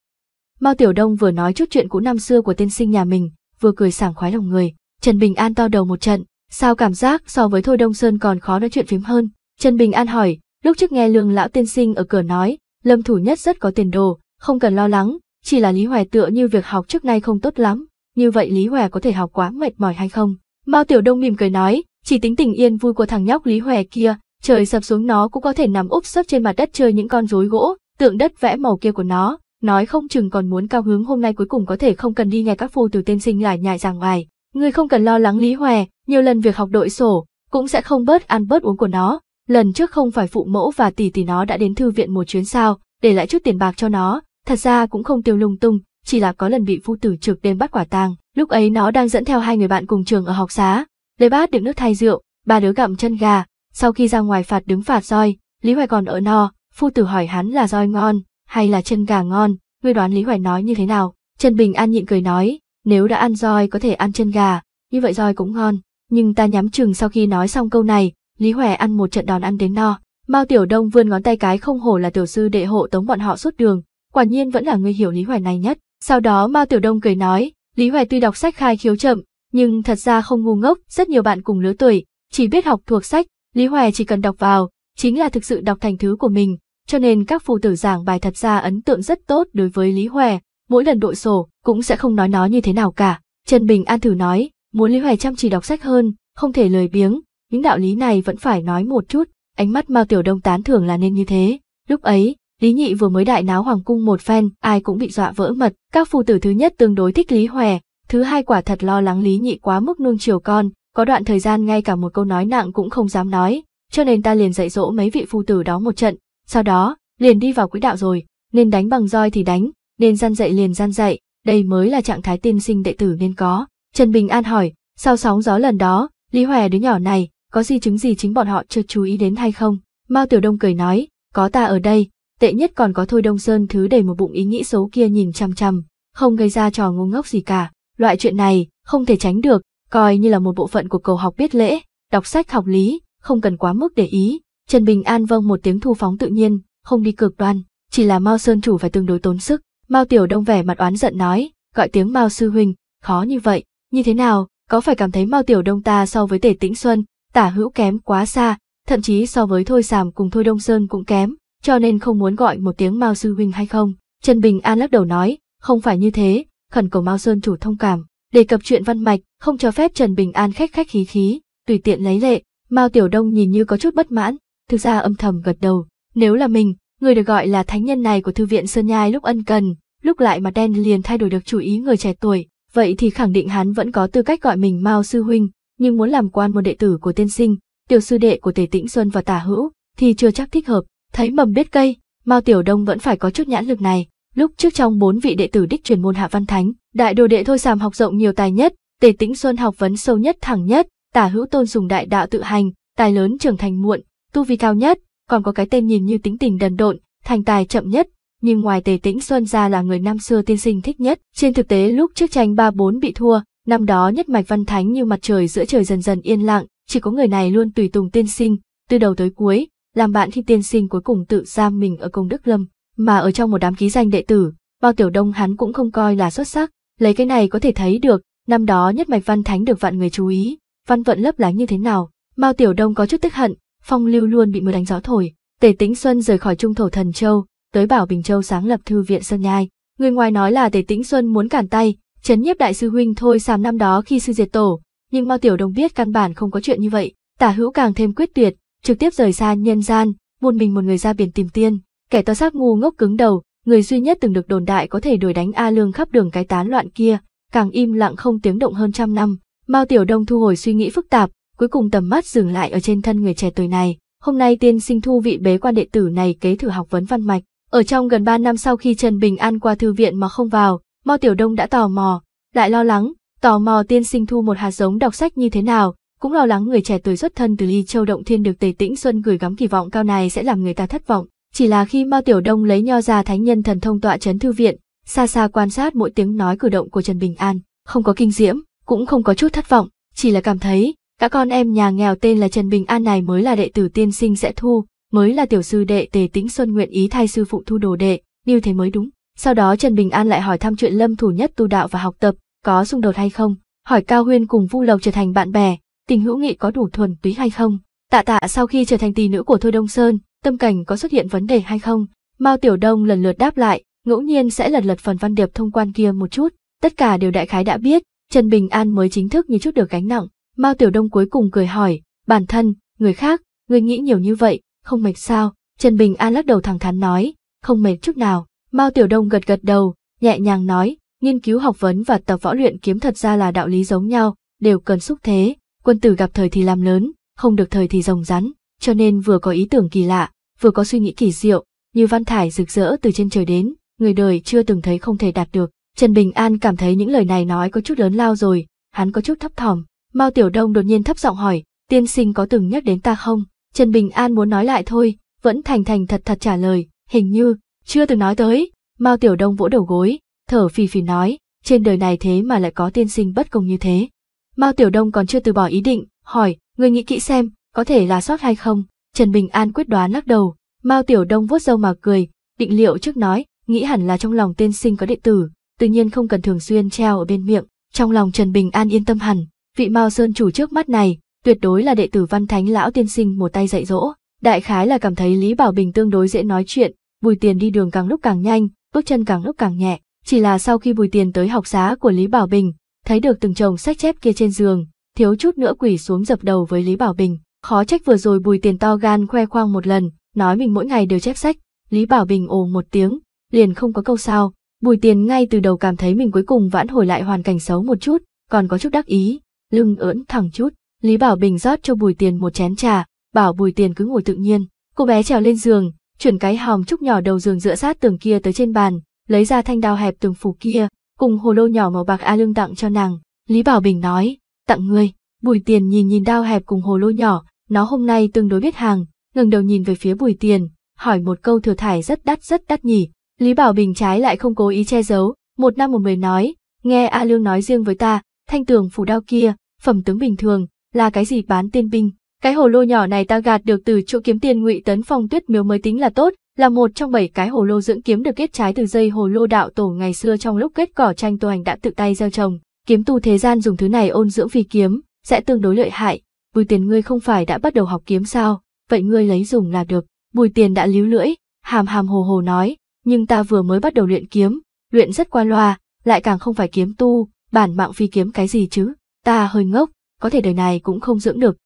Mao Tiểu Đông vừa nói chút chuyện cũ năm xưa của tiên sinh nhà mình, vừa cười sảng khoái lòng người. Trần Bình An to đầu một trận, sao cảm giác so với Thôi Đông Sơn còn khó nói chuyện phím hơn. Trần Bình An hỏi, lúc trước nghe lương lão tiên sinh ở cửa nói, Lâm Thủ Nhất rất có tiền đồ, không cần lo lắng, chỉ là Lý Hoài tựa như việc học trước nay không tốt lắm, như vậy Lý Hoài có thể học quá mệt mỏi hay không? Mao Tiểu Đông mỉm cười nói, chỉ tính tình yên vui của thằng nhóc Lý Hoài kia, trời sập xuống nó cũng có thể nằm úp sấp trên mặt đất chơi những con rối gỗ, tượng đất vẽ màu kia của nó, nói không chừng còn muốn cao hướng hôm nay cuối cùng có thể không cần đi nghe các phu từ tên sinh lại nhại ra ngoài. Người không cần lo lắng lý hòe, nhiều lần việc học đội sổ, cũng sẽ không bớt ăn bớt uống của nó. Lần trước không phải phụ mẫu và tỷ tỷ nó đã đến thư viện một chuyến sao, để lại chút tiền bạc cho nó, thật ra cũng không tiêu lung tung, chỉ là có lần bị phu tử trực đêm bắt quả tang, lúc ấy nó đang dẫn theo hai người bạn cùng trường ở học xá, lấy bát đựng nước thay rượu, ba đứa gặm chân gà, sau khi ra ngoài phạt đứng phạt roi, Lý Hoài còn ở no, phu tử hỏi hắn là roi ngon, hay là chân gà ngon, ngươi đoán Lý Hoài nói như thế nào? Trần Bình An nhịn cười nói, nếu đã ăn roi có thể ăn chân gà, như vậy roi cũng ngon. Nhưng ta nhắm chừng sau khi nói xong câu này, Lý Hoài ăn một trận đòn ăn đến no. Mao Tiểu Đông vươn ngón tay cái không hổ là tiểu sư đệ hộ tống bọn họ suốt đường, quả nhiên vẫn là người hiểu Lý Hoài này nhất. Sau đó Mao Tiểu Đông cười nói, Lý Hoài tuy đọc sách khai khiếu chậm, nhưng thật ra không ngu ngốc, rất nhiều bạn cùng lứa tuổi, chỉ biết học thuộc sách, Lý Hoài chỉ cần đọc vào, chính là thực sự đọc thành thứ của mình, cho nên các phù tử giảng bài thật ra ấn tượng rất tốt đối với Lý Hoài. mỗi lần đội sổ cũng sẽ không nói nó như thế nào cả. Trần Bình An thử nói, muốn Lý Hoài chăm chỉ đọc sách hơn, không thể lời biếng, những đạo lý này vẫn phải nói một chút, ánh mắt Mao Tiểu Đông tán thưởng là nên như thế. Lúc ấy, Lý Nhị vừa mới đại náo hoàng cung một phen, ai cũng bị dọa vỡ mật, các phù tử thứ nhất tương đối thích Lý Hoài, thứ hai quả thật lo lắng Lý Nhị quá mức nuông chiều con, có đoạn thời gian ngay cả một câu nói nặng cũng không dám nói, cho nên ta liền dạy dỗ mấy vị phu tử đó một trận, sau đó, liền đi vào quỹ đạo rồi, nên đánh bằng roi thì đánh, nên gian dạy liền gian dạy, đây mới là trạng thái tiên sinh đệ tử nên có. Trần Bình An hỏi, sau sóng gió lần đó, Lý Hòe đứa nhỏ này, có gì chứng gì chính bọn họ chưa chú ý đến hay không? Mao Tiểu Đông cười nói, có ta ở đây, tệ nhất còn có Thôi Đông Sơn thứ đầy một bụng ý nghĩ xấu kia nhìn chằm chằm, không gây ra trò ngu ngốc gì cả. Loại chuyện này, không thể tránh được, coi như là một bộ phận của cầu học biết lễ, đọc sách học lý, không cần quá mức để ý. Trần Bình An vâng một tiếng thu phóng tự nhiên, không đi cực đoan, chỉ là Mao Sơn chủ phải tương đối tốn sức. Mao Tiểu Đông vẻ mặt oán giận nói, gọi tiếng Mao sư huynh, khó như vậy, như thế nào, có phải cảm thấy Mao Tiểu Đông ta so với Tề Tĩnh Xuân, tả hữu kém quá xa, thậm chí so với Thôi Sàm cùng Thôi Đông Sơn cũng kém, cho nên không muốn gọi một tiếng Mao sư huynh hay không? Trần Bình An lắc đầu nói, không phải như thế, khẩn cầu Mao Sơn chủ thông cảm, đề cập chuyện văn mạch không cho phép trần bình an khách khách khí khí tùy tiện lấy lệ mao tiểu đông nhìn như có chút bất mãn thực ra âm thầm gật đầu nếu là mình người được gọi là thánh nhân này của thư viện sơn nhai lúc ân cần lúc lại mà đen liền thay đổi được chủ ý người trẻ tuổi vậy thì khẳng định hắn vẫn có tư cách gọi mình mao sư huynh nhưng muốn làm quan một đệ tử của tiên sinh tiểu sư đệ của tề tĩnh xuân và tả hữu thì chưa chắc thích hợp thấy mầm biết cây mao tiểu đông vẫn phải có chút nhãn lực này Lúc trước trong bốn vị đệ tử đích truyền môn Hạ Văn Thánh, đại đồ đệ Thôi Sàm học rộng nhiều tài nhất, Tề Tĩnh Xuân học vấn sâu nhất thẳng nhất, Tả Hữu Tôn dùng đại đạo tự hành, tài lớn trưởng thành muộn, tu vi cao nhất, còn có cái tên nhìn như tính tình đần độn, thành tài chậm nhất, nhưng ngoài Tề Tĩnh Xuân ra là người năm xưa tiên sinh thích nhất. Trên thực tế lúc trước tranh ba bốn bị thua, năm đó nhất mạch Văn Thánh như mặt trời giữa trời dần dần yên lặng, chỉ có người này luôn tùy tùng tiên sinh, từ đầu tới cuối, làm bạn khi tiên sinh cuối cùng tự giam mình ở công đức lâm mà ở trong một đám ký danh đệ tử, bao tiểu đông hắn cũng không coi là xuất sắc, lấy cái này có thể thấy được, năm đó nhất mạch văn thánh được vạn người chú ý, văn vận lấp lánh như thế nào, bao tiểu đông có chút tức hận, phong lưu luôn bị mưa đánh gió thổi, tề tĩnh xuân rời khỏi trung thổ thần châu, tới bảo bình châu sáng lập thư viện sơn nhai, người ngoài nói là tề tĩnh xuân muốn cản tay, chấn nhiếp đại sư huynh thôi sàm năm đó khi sư diệt tổ, nhưng bao tiểu đông biết căn bản không có chuyện như vậy, tả hữu càng thêm quyết tuyệt, trực tiếp rời xa nhân gian, một mình một người ra biển tìm tiên kẻ to xác ngu ngốc cứng đầu, người duy nhất từng được đồn đại có thể đuổi đánh A Lương khắp đường cái tán loạn kia, càng im lặng không tiếng động hơn trăm năm. Mao Tiểu Đông thu hồi suy nghĩ phức tạp, cuối cùng tầm mắt dừng lại ở trên thân người trẻ tuổi này. Hôm nay tiên sinh thu vị bế quan đệ tử này kế thử học vấn văn mạch. Ở trong gần 3 năm sau khi Trần Bình An qua thư viện mà không vào, Mao Tiểu Đông đã tò mò, lại lo lắng, tò mò tiên sinh thu một hạt giống đọc sách như thế nào, cũng lo lắng người trẻ tuổi xuất thân từ Ly Châu Động Thiên được Tề Tĩnh Xuân gửi gắm kỳ vọng cao này sẽ làm người ta thất vọng. Chỉ là khi Mao Tiểu Đông lấy nho ra thánh nhân thần thông tọa trấn thư viện, xa xa quan sát mỗi tiếng nói cử động của Trần Bình An, không có kinh diễm, cũng không có chút thất vọng, chỉ là cảm thấy, cả con em nhà nghèo tên là Trần Bình An này mới là đệ tử tiên sinh sẽ thu, mới là tiểu sư đệ Tề Tĩnh Xuân nguyện ý thay sư phụ thu đồ đệ, như thế mới đúng. Sau đó Trần Bình An lại hỏi thăm chuyện Lâm Thủ Nhất tu đạo và học tập, có xung đột hay không, hỏi Cao Huyên cùng Vu Lộc trở thành bạn bè, tình hữu nghị có đủ thuần túy hay không. Tạ Tạ sau khi trở thành tỷ nữ của Thôi Đông Sơn, tâm cảnh có xuất hiện vấn đề hay không. Mao Tiểu Đông lần lượt đáp lại, ngẫu nhiên sẽ lần lượt phần văn điệp thông quan kia một chút, tất cả đều đại khái đã biết, Trần Bình An mới chính thức như chút được gánh nặng. Mao Tiểu Đông cuối cùng cười hỏi, bản thân, người khác, người nghĩ nhiều như vậy, không mệt sao? Trần Bình An lắc đầu thẳng thắn nói, không mệt chút nào. Mao Tiểu Đông gật gật đầu, nhẹ nhàng nói, nghiên cứu học vấn và tập võ luyện kiếm thật ra là đạo lý giống nhau, đều cần xúc thế, quân tử gặp thời thì làm lớn, không được thời thì rồng rắn, cho nên vừa có ý tưởng kỳ lạ, vừa có suy nghĩ kỳ diệu, như văn thải rực rỡ từ trên trời đến, người đời chưa từng thấy không thể đạt được. Trần Bình An cảm thấy những lời này nói có chút lớn lao rồi, hắn có chút thấp thỏm. Mao Tiểu Đông đột nhiên thấp giọng hỏi, tiên sinh có từng nhắc đến ta không? Trần Bình An muốn nói lại thôi, vẫn thành thành thật thật trả lời, hình như, chưa từng nói tới. Mao Tiểu Đông vỗ đầu gối, thở phì phì nói, trên đời này thế mà lại có tiên sinh bất công như thế. Mao Tiểu Đông còn chưa từ bỏ ý định, hỏi, người nghĩ kỹ xem, có thể là sót hay không, Trần Bình An quyết đoán lắc đầu, Mao Tiểu Đông vuốt râu mà cười, định liệu trước nói, nghĩ hẳn là trong lòng tên sinh có đệ tử, tự nhiên không cần thường xuyên treo ở bên miệng, trong lòng Trần Bình An yên tâm hẳn, vị Mao Sơn chủ trước mắt này, tuyệt đối là đệ tử văn thánh lão tiên sinh một tay dạy dỗ, đại khái là cảm thấy Lý Bảo Bình tương đối dễ nói chuyện, Bùi Tiền đi đường càng lúc càng nhanh, bước chân càng lúc càng nhẹ, chỉ là sau khi Bùi Tiền tới học xá của Lý Bảo Bình, thấy được từng chồng sách chép kia trên giường, thiếu chút nữa quỳ xuống dập đầu với Lý Bảo Bình. Khó trách vừa rồi bùi tiền to gan khoe khoang một lần, nói mình mỗi ngày đều chép sách, Lý Bảo Bình ồ một tiếng, liền không có câu sao, bùi tiền ngay từ đầu cảm thấy mình cuối cùng vãn hồi lại hoàn cảnh xấu một chút, còn có chút đắc ý, lưng ưỡn thẳng chút, Lý Bảo Bình rót cho bùi tiền một chén trà, bảo bùi tiền cứ ngồi tự nhiên, cô bé trèo lên giường, chuyển cái hòm trúc nhỏ đầu giường dựa sát tường kia tới trên bàn, lấy ra thanh đao hẹp tường phủ kia, cùng hồ lô nhỏ màu bạc A Lương tặng cho nàng. Lý Bảo Bình nói, tặng ngươi, Bùi Tiền nhìn nhìn đao hẹp cùng hồ lô nhỏ, nó hôm nay tương đối biết hàng, ngừng đầu nhìn về phía Bùi Tiền, hỏi một câu thừa thải rất đắt rất đắt nhỉ. Lý Bảo Bình trái lại không cố ý che giấu, một năm một mười nói, nghe A Lương nói riêng với ta, thanh tường phủ đao kia, phẩm tướng bình thường, là cái gì bán tiên binh. Cái hồ lô nhỏ này ta gạt được từ chỗ kiếm tiền ngụy tấn phong tuyết miếu mới tính là tốt, là một trong bảy cái hồ lô dưỡng kiếm được kết trái từ dây hồ lô đạo tổ ngày xưa trong lúc kết cỏ tranh tu hành đã tự tay gieo trồng. Kiếm tu thế gian dùng thứ này ôn dưỡng phi kiếm, sẽ tương đối lợi hại, Bùi Tiền ngươi không phải đã bắt đầu học kiếm sao, vậy ngươi lấy dùng là được. Bùi Tiền đã líu lưỡi, hàm hàm hồ hồ nói, nhưng ta vừa mới bắt đầu luyện kiếm, luyện rất qua loa, lại càng không phải kiếm tu, bản mạng phi kiếm cái gì chứ, ta hơi ngốc, có thể đời này cũng không dưỡng được.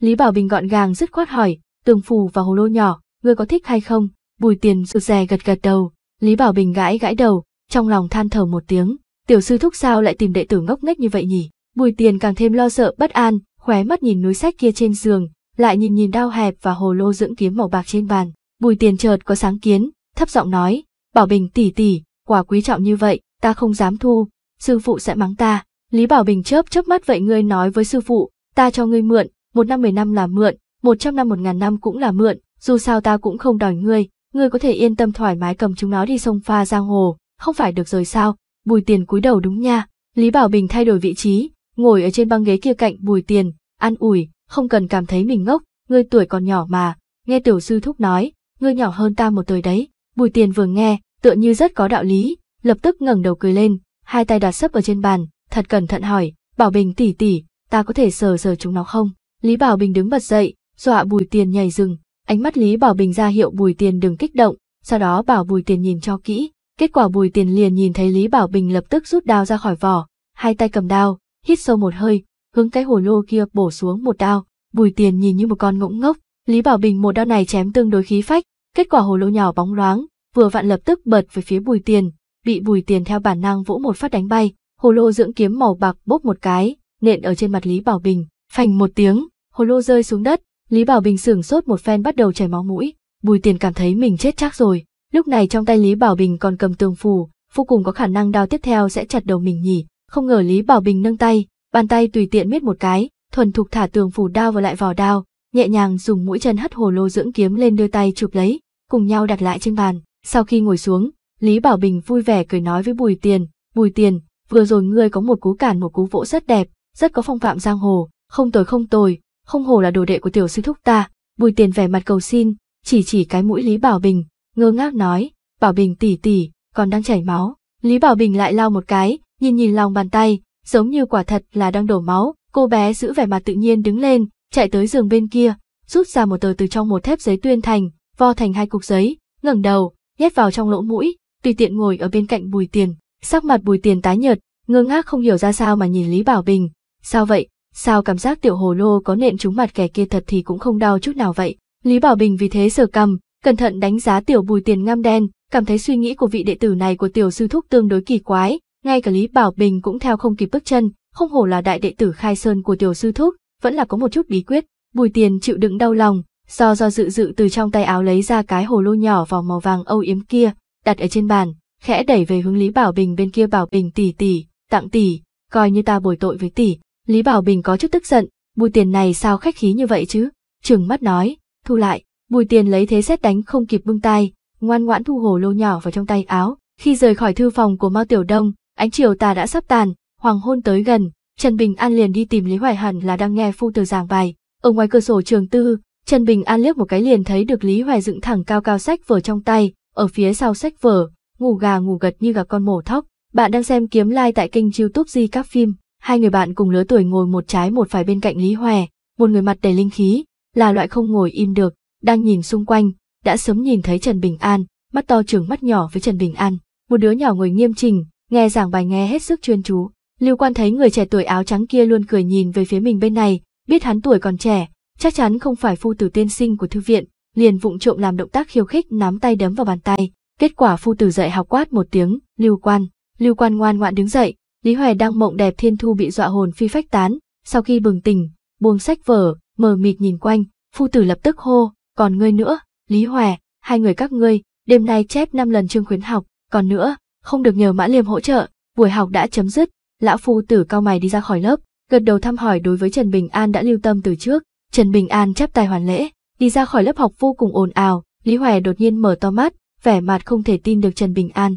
Lý Bảo Bình gọn gàng dứt khoát hỏi, tường phù và hồ lô nhỏ, ngươi có thích hay không? Bùi Tiền rụt rè gật gật đầu, Lý Bảo Bình gãi gãi đầu, trong lòng than thở một tiếng, tiểu sư thúc sao lại tìm đệ tử ngốc nghếch như vậy nhỉ? Bùi Tiền càng thêm lo sợ bất an, khóe mắt nhìn núi sách kia trên giường, lại nhìn nhìn đao hẹp và hồ lô dưỡng kiếm màu bạc trên bàn. Bùi tiền chợt có sáng kiến, thấp giọng nói, Bảo Bình tỷ tỷ, quả quý trọng như vậy, ta không dám thu, sư phụ sẽ mắng ta. Lý Bảo Bình chớp chớp mắt vậy ngươi nói với sư phụ, ta cho ngươi mượn, một năm mười năm là mượn, một trăm năm một ngàn năm cũng là mượn, dù sao ta cũng không đòi ngươi, ngươi có thể yên tâm thoải mái cầm chúng nó đi sông pha giang hồ, không phải được rồi sao, bùi tiền cúi đầu đúng nha. Lý Bảo Bình thay đổi vị trí, ngồi ở trên băng ghế kia cạnh Bùi Tiền, an ủi, không cần cảm thấy mình ngốc, ngươi tuổi còn nhỏ mà, nghe tiểu sư thúc nói, ngươi nhỏ hơn ta một tuổi đấy. Bùi Tiền vừa nghe, tựa như rất có đạo lý, lập tức ngẩng đầu cười lên, hai tay đặt sấp ở trên bàn, thật cẩn thận hỏi, Bảo Bình tỷ tỷ, ta có thể sờ sờ chúng nó không? Lý Bảo Bình đứng bật dậy, dọa Bùi Tiền nhảy dừng, ánh mắt Lý Bảo Bình ra hiệu Bùi Tiền đừng kích động, sau đó bảo Bùi Tiền nhìn cho kỹ, kết quả Bùi Tiền liền nhìn thấy Lý Bảo Bình lập tức rút đao ra khỏi vỏ, hai tay cầm đao, hít sâu một hơi, hướng cái hồ lô kia bổ xuống một đao, Bùi Tiền nhìn như một con ngỗng ngốc, Lý Bảo Bình một đao này chém tương đối khí phách, kết quả hồ lô nhỏ bóng loáng, vừa vặn lập tức bật về phía Bùi Tiền, bị Bùi Tiền theo bản năng vỗ một phát đánh bay, hồ lô dưỡng kiếm màu bạc bốc một cái, nện ở trên mặt Lý Bảo Bình, phành một tiếng, hồ lô rơi xuống đất, Lý Bảo Bình sửng sốt một phen bắt đầu chảy máu mũi, Bùi Tiền cảm thấy mình chết chắc rồi, lúc này trong tay Lý Bảo Bình còn cầm tường phù, vô cùng có khả năng đao tiếp theo sẽ chặt đầu mình nhỉ, không ngờ Lý Bảo Bình nâng tay, bàn tay tùy tiện miết một cái, thuần thục thả tường phủ đao vào lại vỏ đao, nhẹ nhàng dùng mũi chân hất hồ lô dưỡng kiếm lên đưa tay chụp lấy, cùng nhau đặt lại trên bàn. Sau khi ngồi xuống, Lý Bảo Bình vui vẻ cười nói với Bùi Tiền, "Bùi Tiền, vừa rồi ngươi có một cú cản một cú vỗ rất đẹp, rất có phong phạm giang hồ, không tồi không tồi, không hồ là đồ đệ của tiểu sư thúc ta." Bùi Tiền vẻ mặt cầu xin, chỉ chỉ cái mũi Lý Bảo Bình, ngơ ngác nói, "Bảo Bình tỷ tỷ, còn đang chảy máu." Lý Bảo Bình lại lao một cái, nhìn nhìn lòng bàn tay, giống như quả thật là đang đổ máu, cô bé giữ vẻ mặt tự nhiên đứng lên, chạy tới giường bên kia, rút ra một tờ từ trong một thép giấy tuyên thành, vo thành hai cục giấy, ngẩng đầu, nhét vào trong lỗ mũi, tùy tiện ngồi ở bên cạnh Bùi Tiền, sắc mặt Bùi Tiền tái nhợt, ngơ ngác không hiểu ra sao mà nhìn Lý Bảo Bình, sao vậy, sao cảm giác tiểu hồ lô có nện trúng mặt kẻ kia thật thì cũng không đau chút nào vậy. Lý Bảo Bình vì thế sờ cầm, cẩn thận đánh giá tiểu Bùi Tiền ngăm đen, cảm thấy suy nghĩ của vị đệ tử này của tiểu sư thúc tương đối kỳ quái, ngay cả Lý Bảo Bình cũng theo không kịp bước chân, không hổ là đại đệ tử khai sơn của tiểu sư thúc, vẫn là có một chút bí quyết, Bùi Tiền chịu đựng đau lòng, do do dự dự từ trong tay áo lấy ra cái hồ lô nhỏ vào màu vàng âu yếm kia, đặt ở trên bàn, khẽ đẩy về hướng Lý Bảo Bình bên kia Bảo Bình tỷ tỷ, tặng tỷ, coi như ta bồi tội với tỷ. Lý Bảo Bình có chút tức giận, Bùi Tiền này sao khách khí như vậy chứ? trường mắt nói, thu lại, Bùi Tiền lấy thế xét đánh không kịp bưng tay, ngoan ngoãn thu hồ lô nhỏ vào trong tay áo, khi rời khỏi thư phòng của Mao Tiểu Đông, Ánh chiều tà đã sắp tàn, hoàng hôn tới gần, Trần Bình An liền đi tìm Lý Hoài Hẳn là đang nghe phu từ giảng bài. Ở ngoài cửa sổ trường tư, Trần Bình An liếc một cái liền thấy được Lý Hoài dựng thẳng cao cao sách vở trong tay, ở phía sau sách vở, ngủ gà ngủ gật như gặp con mổ thóc. Bạn đang xem kiếm like tại kênh youtube Di các phim, hai người bạn cùng lứa tuổi ngồi một trái một phải bên cạnh Lý Hoài, một người mặt đầy linh khí, là loại không ngồi im được, đang nhìn xung quanh, đã sớm nhìn thấy Trần Bình An, mắt to trừng mắt nhỏ với Trần Bình An, một đứa nhỏ ngồi nghiêm trình nghe giảng bài nghe hết sức chuyên chú. Lưu Quan thấy người trẻ tuổi áo trắng kia luôn cười nhìn về phía mình bên này, biết hắn tuổi còn trẻ, chắc chắn không phải phu tử tiên sinh của thư viện, liền vụng trộm làm động tác khiêu khích nắm tay đấm vào bàn tay. Kết quả phu tử dậy học quát một tiếng, Lưu Quan, Lưu Quan ngoan ngoãn đứng dậy, Lý Hoài đang mộng đẹp thiên thu bị dọa hồn phi phách tán, sau khi bừng tỉnh, buông sách vở, mờ mịt nhìn quanh, phu tử lập tức hô, còn ngươi nữa, Lý Hoài, hai người các ngươi, đêm nay chép năm lần chương khuyến học, còn nữa, không được nhờ Mã Liêm hỗ trợ, buổi học đã chấm dứt, lão phu tử cao mày đi ra khỏi lớp, gật đầu thăm hỏi đối với Trần Bình An đã lưu tâm từ trước, Trần Bình An chắp tay hoàn lễ, đi ra khỏi lớp học vô cùng ồn ào, Lý Hoè đột nhiên mở to mắt, vẻ mặt không thể tin được Trần Bình An.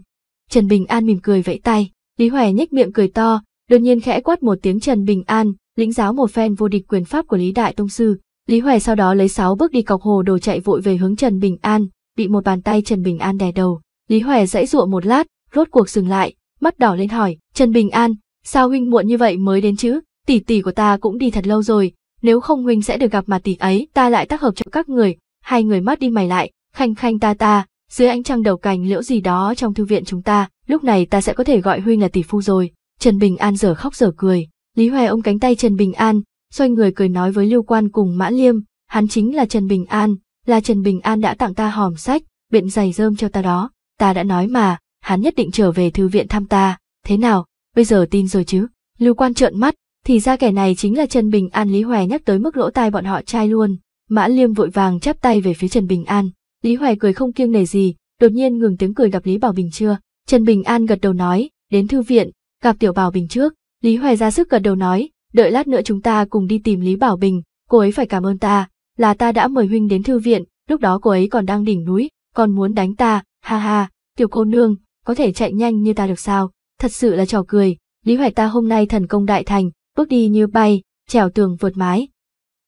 Trần Bình An mỉm cười vẫy tay, Lý Hoè nhếch miệng cười to, đột nhiên khẽ quát một tiếng Trần Bình An, lĩnh giáo một phen vô địch quyền pháp của Lý Đại Tông sư. Lý Hoè sau đó lấy sáu bước đi cọc hồ đồ chạy vội về hướng Trần Bình An, bị một bàn tay Trần Bình An đè đầu. Lý Hoè dãy dụa một lát, rốt cuộc dừng lại, mắt đỏ lên hỏi, Trần Bình An, sao huynh muộn như vậy mới đến chứ, tỷ tỷ của ta cũng đi thật lâu rồi, nếu không huynh sẽ được gặp mà tỷ ấy, ta lại tác hợp cho các người, hai người mắt đi mày lại, khanh khanh ta ta, dưới ánh trăng đầu cành liễu gì đó trong thư viện chúng ta, lúc này ta sẽ có thể gọi huynh là tỷ phu rồi. Trần Bình An giờ khóc giờ cười, Lý Hoài ôm cánh tay Trần Bình An, xoay người cười nói với Lưu Quan cùng Mã Liêm, hắn chính là Trần Bình An, là Trần Bình An đã tặng ta hòm sách, biện giày rơm cho ta đó, ta đã nói mà, hắn nhất định trở về thư viện thăm ta, thế nào, bây giờ tin rồi chứ? Lưu Quan trợn mắt, thì ra kẻ này chính là Trần Bình An Lý Hoài nhắc tới mức lỗ tai bọn họ trai luôn. Mã Liêm vội vàng chắp tay về phía Trần Bình An, Lý Hoài cười không kiêng nể gì, đột nhiên ngừng tiếng cười gặp Lý Bảo Bình chưa. Trần Bình An gật đầu nói, đến thư viện, gặp Tiểu Bảo Bình trước. Lý Hoài ra sức gật đầu nói, đợi lát nữa chúng ta cùng đi tìm Lý Bảo Bình, cô ấy phải cảm ơn ta, là ta đã mời huynh đến thư viện, lúc đó cô ấy còn đang đỉnh núi, còn muốn đánh ta, ha ha, Tiểu cô nương, có thể chạy nhanh như ta được sao, thật sự là trò cười, Lý Hoài ta hôm nay thần công đại thành, bước đi như bay, trèo tường vượt mái.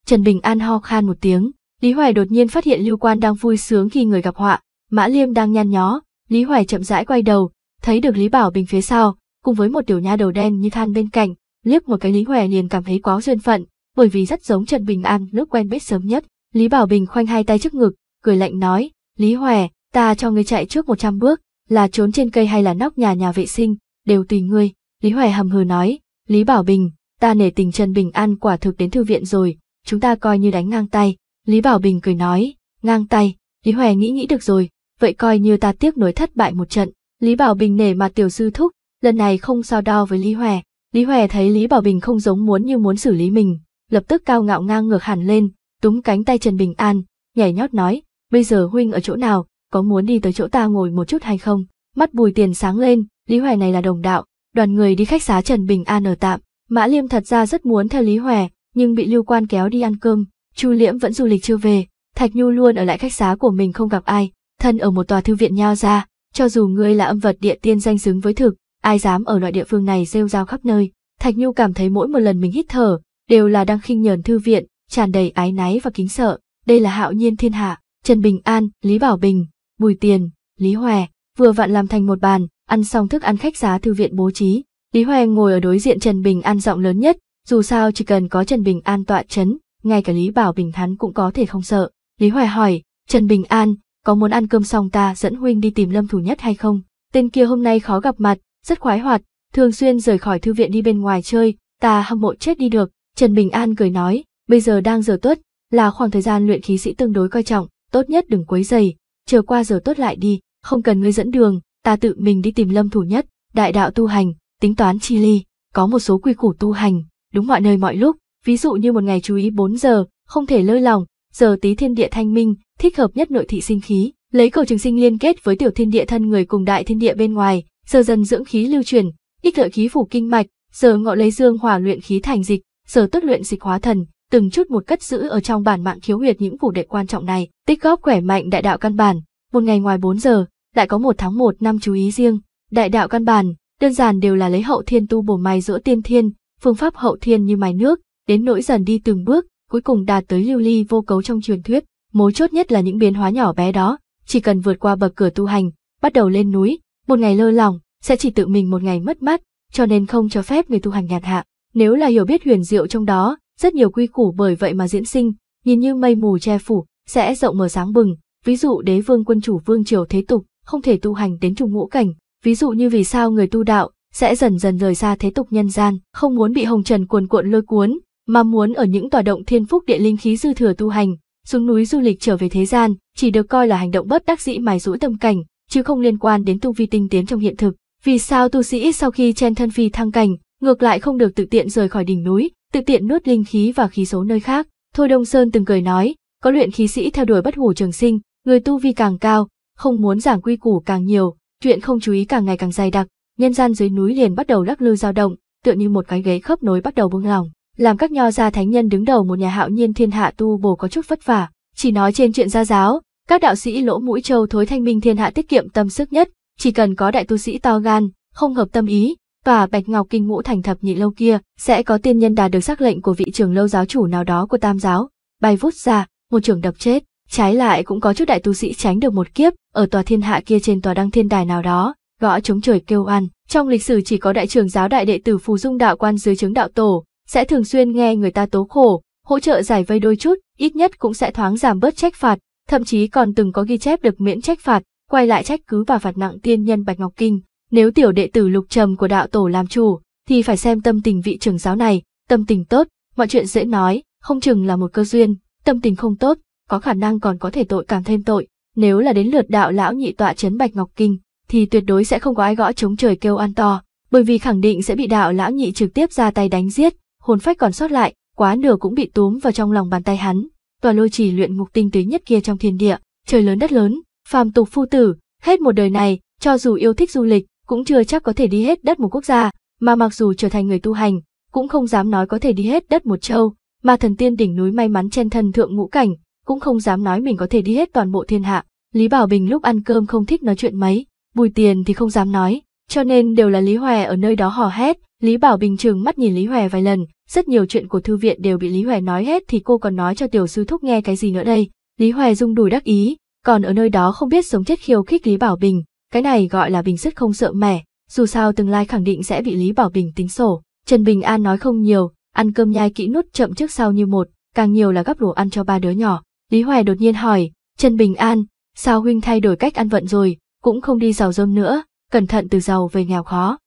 Trần Bình An ho khan một tiếng, Lý Hoài đột nhiên phát hiện Lưu Quan đang vui sướng khi người gặp họa, Mã Liêm đang nhăn nhó, Lý Hoài chậm rãi quay đầu, thấy được Lý Bảo Bình phía sau, cùng với một tiểu nha đầu đen như than bên cạnh, liếc một cái Lý Hoài liền cảm thấy quá duyên phận, bởi vì rất giống Trần Bình An nước quen biết sớm nhất. Lý Bảo Bình khoanh hai tay trước ngực, cười lạnh nói, Lý Hoài, ta cho ngươi chạy trước một trăm bước, là trốn trên cây hay là nóc nhà nhà vệ sinh, đều tùy ngươi, Lý Hoài hầm hừ nói, Lý Bảo Bình, ta nể tình Trần Bình An quả thực đến thư viện rồi, chúng ta coi như đánh ngang tay, Lý Bảo Bình cười nói, ngang tay, Lý Hoài nghĩ nghĩ được rồi, vậy coi như ta tiếc nối thất bại một trận, Lý Bảo Bình nể mà tiểu sư thúc, lần này không so đo với Lý Hoài, Lý Hoài thấy Lý Bảo Bình không giống muốn như muốn xử lý mình, lập tức cao ngạo ngang ngược hẳn lên, túm cánh tay Trần Bình An, nhảy nhót nói, bây giờ huynh ở chỗ nào, có muốn đi tới chỗ ta ngồi một chút hay không? Mắt bùi tiền sáng lên, Lý Hoài này là đồng đạo, đoàn người đi khách xá Trần Bình An ở tạm. Mã Liêm thật ra rất muốn theo Lý Hoài, nhưng bị Lưu Quan kéo đi ăn cơm, Chu Liễm vẫn du lịch chưa về, Thạch Nhu luôn ở lại khách xá của mình không gặp ai, thân ở một tòa thư viện nhao ra, cho dù ngươi là âm vật địa tiên danh xứng với thực, ai dám ở loại địa phương này rêu rao khắp nơi. Thạch Nhu cảm thấy mỗi một lần mình hít thở, đều là đang khinh nhờn thư viện, tràn đầy ái náy và kính sợ, đây là hạo nhiên thiên hạ, Trần Bình An, Lý Bảo Bình, Bùi Tiền, Lý Hoè vừa vặn làm thành một bàn, ăn xong thức ăn khách giá thư viện bố trí. Lý Hoè ngồi ở đối diện Trần Bình An rộng lớn nhất, dù sao chỉ cần có Trần Bình An tọa chấn, ngay cả Lý Bảo Bình hắn cũng có thể không sợ. Lý Hoè hỏi, Trần Bình An, có muốn ăn cơm xong ta dẫn huynh đi tìm Lâm Thủ Nhất hay không? Tên kia hôm nay khó gặp mặt, rất khoái hoạt, thường xuyên rời khỏi thư viện đi bên ngoài chơi, ta hâm mộ chết đi được. Trần Bình An cười nói, bây giờ đang giờ tuất, là khoảng thời gian luyện khí sĩ tương đối coi trọng, tốt nhất đừng quấy dày, chờ qua giờ tốt lại đi, không cần ngươi dẫn đường, ta tự mình đi tìm lâm thủ nhất, đại đạo tu hành, tính toán chi ly, có một số quy củ tu hành, đúng mọi nơi mọi lúc, ví dụ như một ngày chú ý 4 giờ, không thể lơi lòng, giờ tí thiên địa thanh minh, thích hợp nhất nội thị sinh khí, lấy cầu trường sinh liên kết với tiểu thiên địa thân người cùng đại thiên địa bên ngoài, giờ dần dưỡng khí lưu truyền, ích lợi khí phủ kinh mạch, giờ ngọ lấy dương hỏa luyện khí thành dịch, giờ tức luyện dịch hóa thần, từng chút một cất giữ ở trong bản mạng khiếu huyệt những phủ đệ quan trọng này, tích góp khỏe mạnh đại đạo căn bản, một ngày ngoài 4 giờ, lại có một tháng một năm chú ý riêng, đại đạo căn bản, đơn giản đều là lấy hậu thiên tu bổ mài giữa tiên thiên, phương pháp hậu thiên như mài nước, đến nỗi dần đi từng bước, cuối cùng đạt tới lưu ly vô cấu trong truyền thuyết, mấu chốt nhất là những biến hóa nhỏ bé đó, chỉ cần vượt qua bậc cửa tu hành, bắt đầu lên núi, một ngày lơ lỏng, sẽ chỉ tự mình một ngày mất mát, cho nên không cho phép người tu hành nhạt hạ. Nếu là hiểu biết huyền diệu trong đó, rất nhiều quy củ bởi vậy mà diễn sinh, nhìn như mây mù che phủ, sẽ rộng mở sáng bừng, ví dụ đế vương quân chủ vương triều thế tục, không thể tu hành đến trùng ngũ cảnh, ví dụ như vì sao người tu đạo sẽ dần dần rời xa thế tục nhân gian, không muốn bị hồng trần cuồn cuộn lôi cuốn, mà muốn ở những tòa động thiên phúc địa linh khí dư thừa tu hành, xuống núi du lịch trở về thế gian, chỉ được coi là hành động bất đắc dĩ mài rũi tâm cảnh, chứ không liên quan đến tu vi tinh tiến trong hiện thực. Vì sao tu sĩ sau khi chen thân phi thăng cảnh, ngược lại không được tự tiện rời khỏi đỉnh núi, tự tiện nuốt linh khí và khí số nơi khác. Thôi Đông Sơn từng cười nói, có luyện khí sĩ theo đuổi bất hủ trường sinh, người tu vi càng cao, không muốn giảng quy củ càng nhiều, chuyện không chú ý càng ngày càng dày đặc, nhân gian dưới núi liền bắt đầu lắc lư dao động, tựa như một cái ghế khớp nối bắt đầu buông lỏng. Làm các nho gia thánh nhân đứng đầu một nhà hạo nhiên thiên hạ tu bổ có chút vất vả, chỉ nói trên chuyện gia giáo, các đạo sĩ lỗ mũi châu thối thanh minh thiên hạ tiết kiệm tâm sức nhất, chỉ cần có đại tu sĩ to gan, không hợp tâm ý, và bạch ngọc kinh ngũ thành thập nhị lâu kia sẽ có tiên nhân đạt được sắc lệnh của vị trưởng lâu giáo chủ nào đó của tam giáo bay vút ra một trưởng đập chết trái lại cũng có chút đại tu sĩ tránh được một kiếp ở tòa thiên hạ kia trên tòa đăng thiên đài nào đó gõ chống trời kêu ăn trong lịch sử chỉ có đại trưởng giáo đại đệ tử phù dung đạo quan dưới chứng đạo tổ sẽ thường xuyên nghe người ta tố khổ hỗ trợ giải vây đôi chút ít nhất cũng sẽ thoáng giảm bớt trách phạt thậm chí còn từng có ghi chép được miễn trách phạt quay lại trách cứ và phạt nặng tiên nhân bạch ngọc kinh nếu tiểu đệ tử lục trầm của đạo tổ làm chủ, thì phải xem tâm tình vị trưởng giáo này, tâm tình tốt, mọi chuyện dễ nói, không chừng là một cơ duyên, tâm tình không tốt, có khả năng còn có thể tội càng thêm tội, nếu là đến lượt đạo lão nhị tọa trấn Bạch Ngọc Kinh, thì tuyệt đối sẽ không có ai gõ chống trời kêu an to, bởi vì khẳng định sẽ bị đạo lão nhị trực tiếp ra tay đánh giết, hồn phách còn sót lại, quá nửa cũng bị túm vào trong lòng bàn tay hắn. Tòa lôi trì luyện ngục tinh tế nhất kia trong thiên địa, trời lớn đất lớn, phàm tục phu tử, hết một đời này, cho dù yêu thích du lịch, cũng chưa chắc có thể đi hết đất một quốc gia, mà mặc dù trở thành người tu hành, cũng không dám nói có thể đi hết đất một châu, mà thần tiên đỉnh núi may mắn trên thân thượng ngũ cảnh, cũng không dám nói mình có thể đi hết toàn bộ thiên hạ. Lý Bảo Bình lúc ăn cơm không thích nói chuyện mấy, Bùi Tiền thì không dám nói, cho nên đều là Lý Hòe ở nơi đó hò hét, Lý Bảo Bình trừng mắt nhìn Lý Hòe vài lần, rất nhiều chuyện của thư viện đều bị Lý Hòe nói hết thì cô còn nói cho tiểu sư thúc nghe cái gì nữa đây. Lý Hòe rung đùi đắc ý, còn ở nơi đó không biết sống chết khiêu khích Lý Bảo Bình, cái này gọi là Bình sứt không sợ mẻ, dù sao tương lai khẳng định sẽ bị Lý Bảo Bình tính sổ. Trần Bình An nói không nhiều, ăn cơm nhai kỹ nuốt chậm trước sau như một, càng nhiều là gấp đồ ăn cho ba đứa nhỏ. Lý Hoài đột nhiên hỏi, Trần Bình An, sao huynh thay đổi cách ăn vận rồi, cũng không đi giàu rơm nữa, cẩn thận từ giàu về nghèo khó.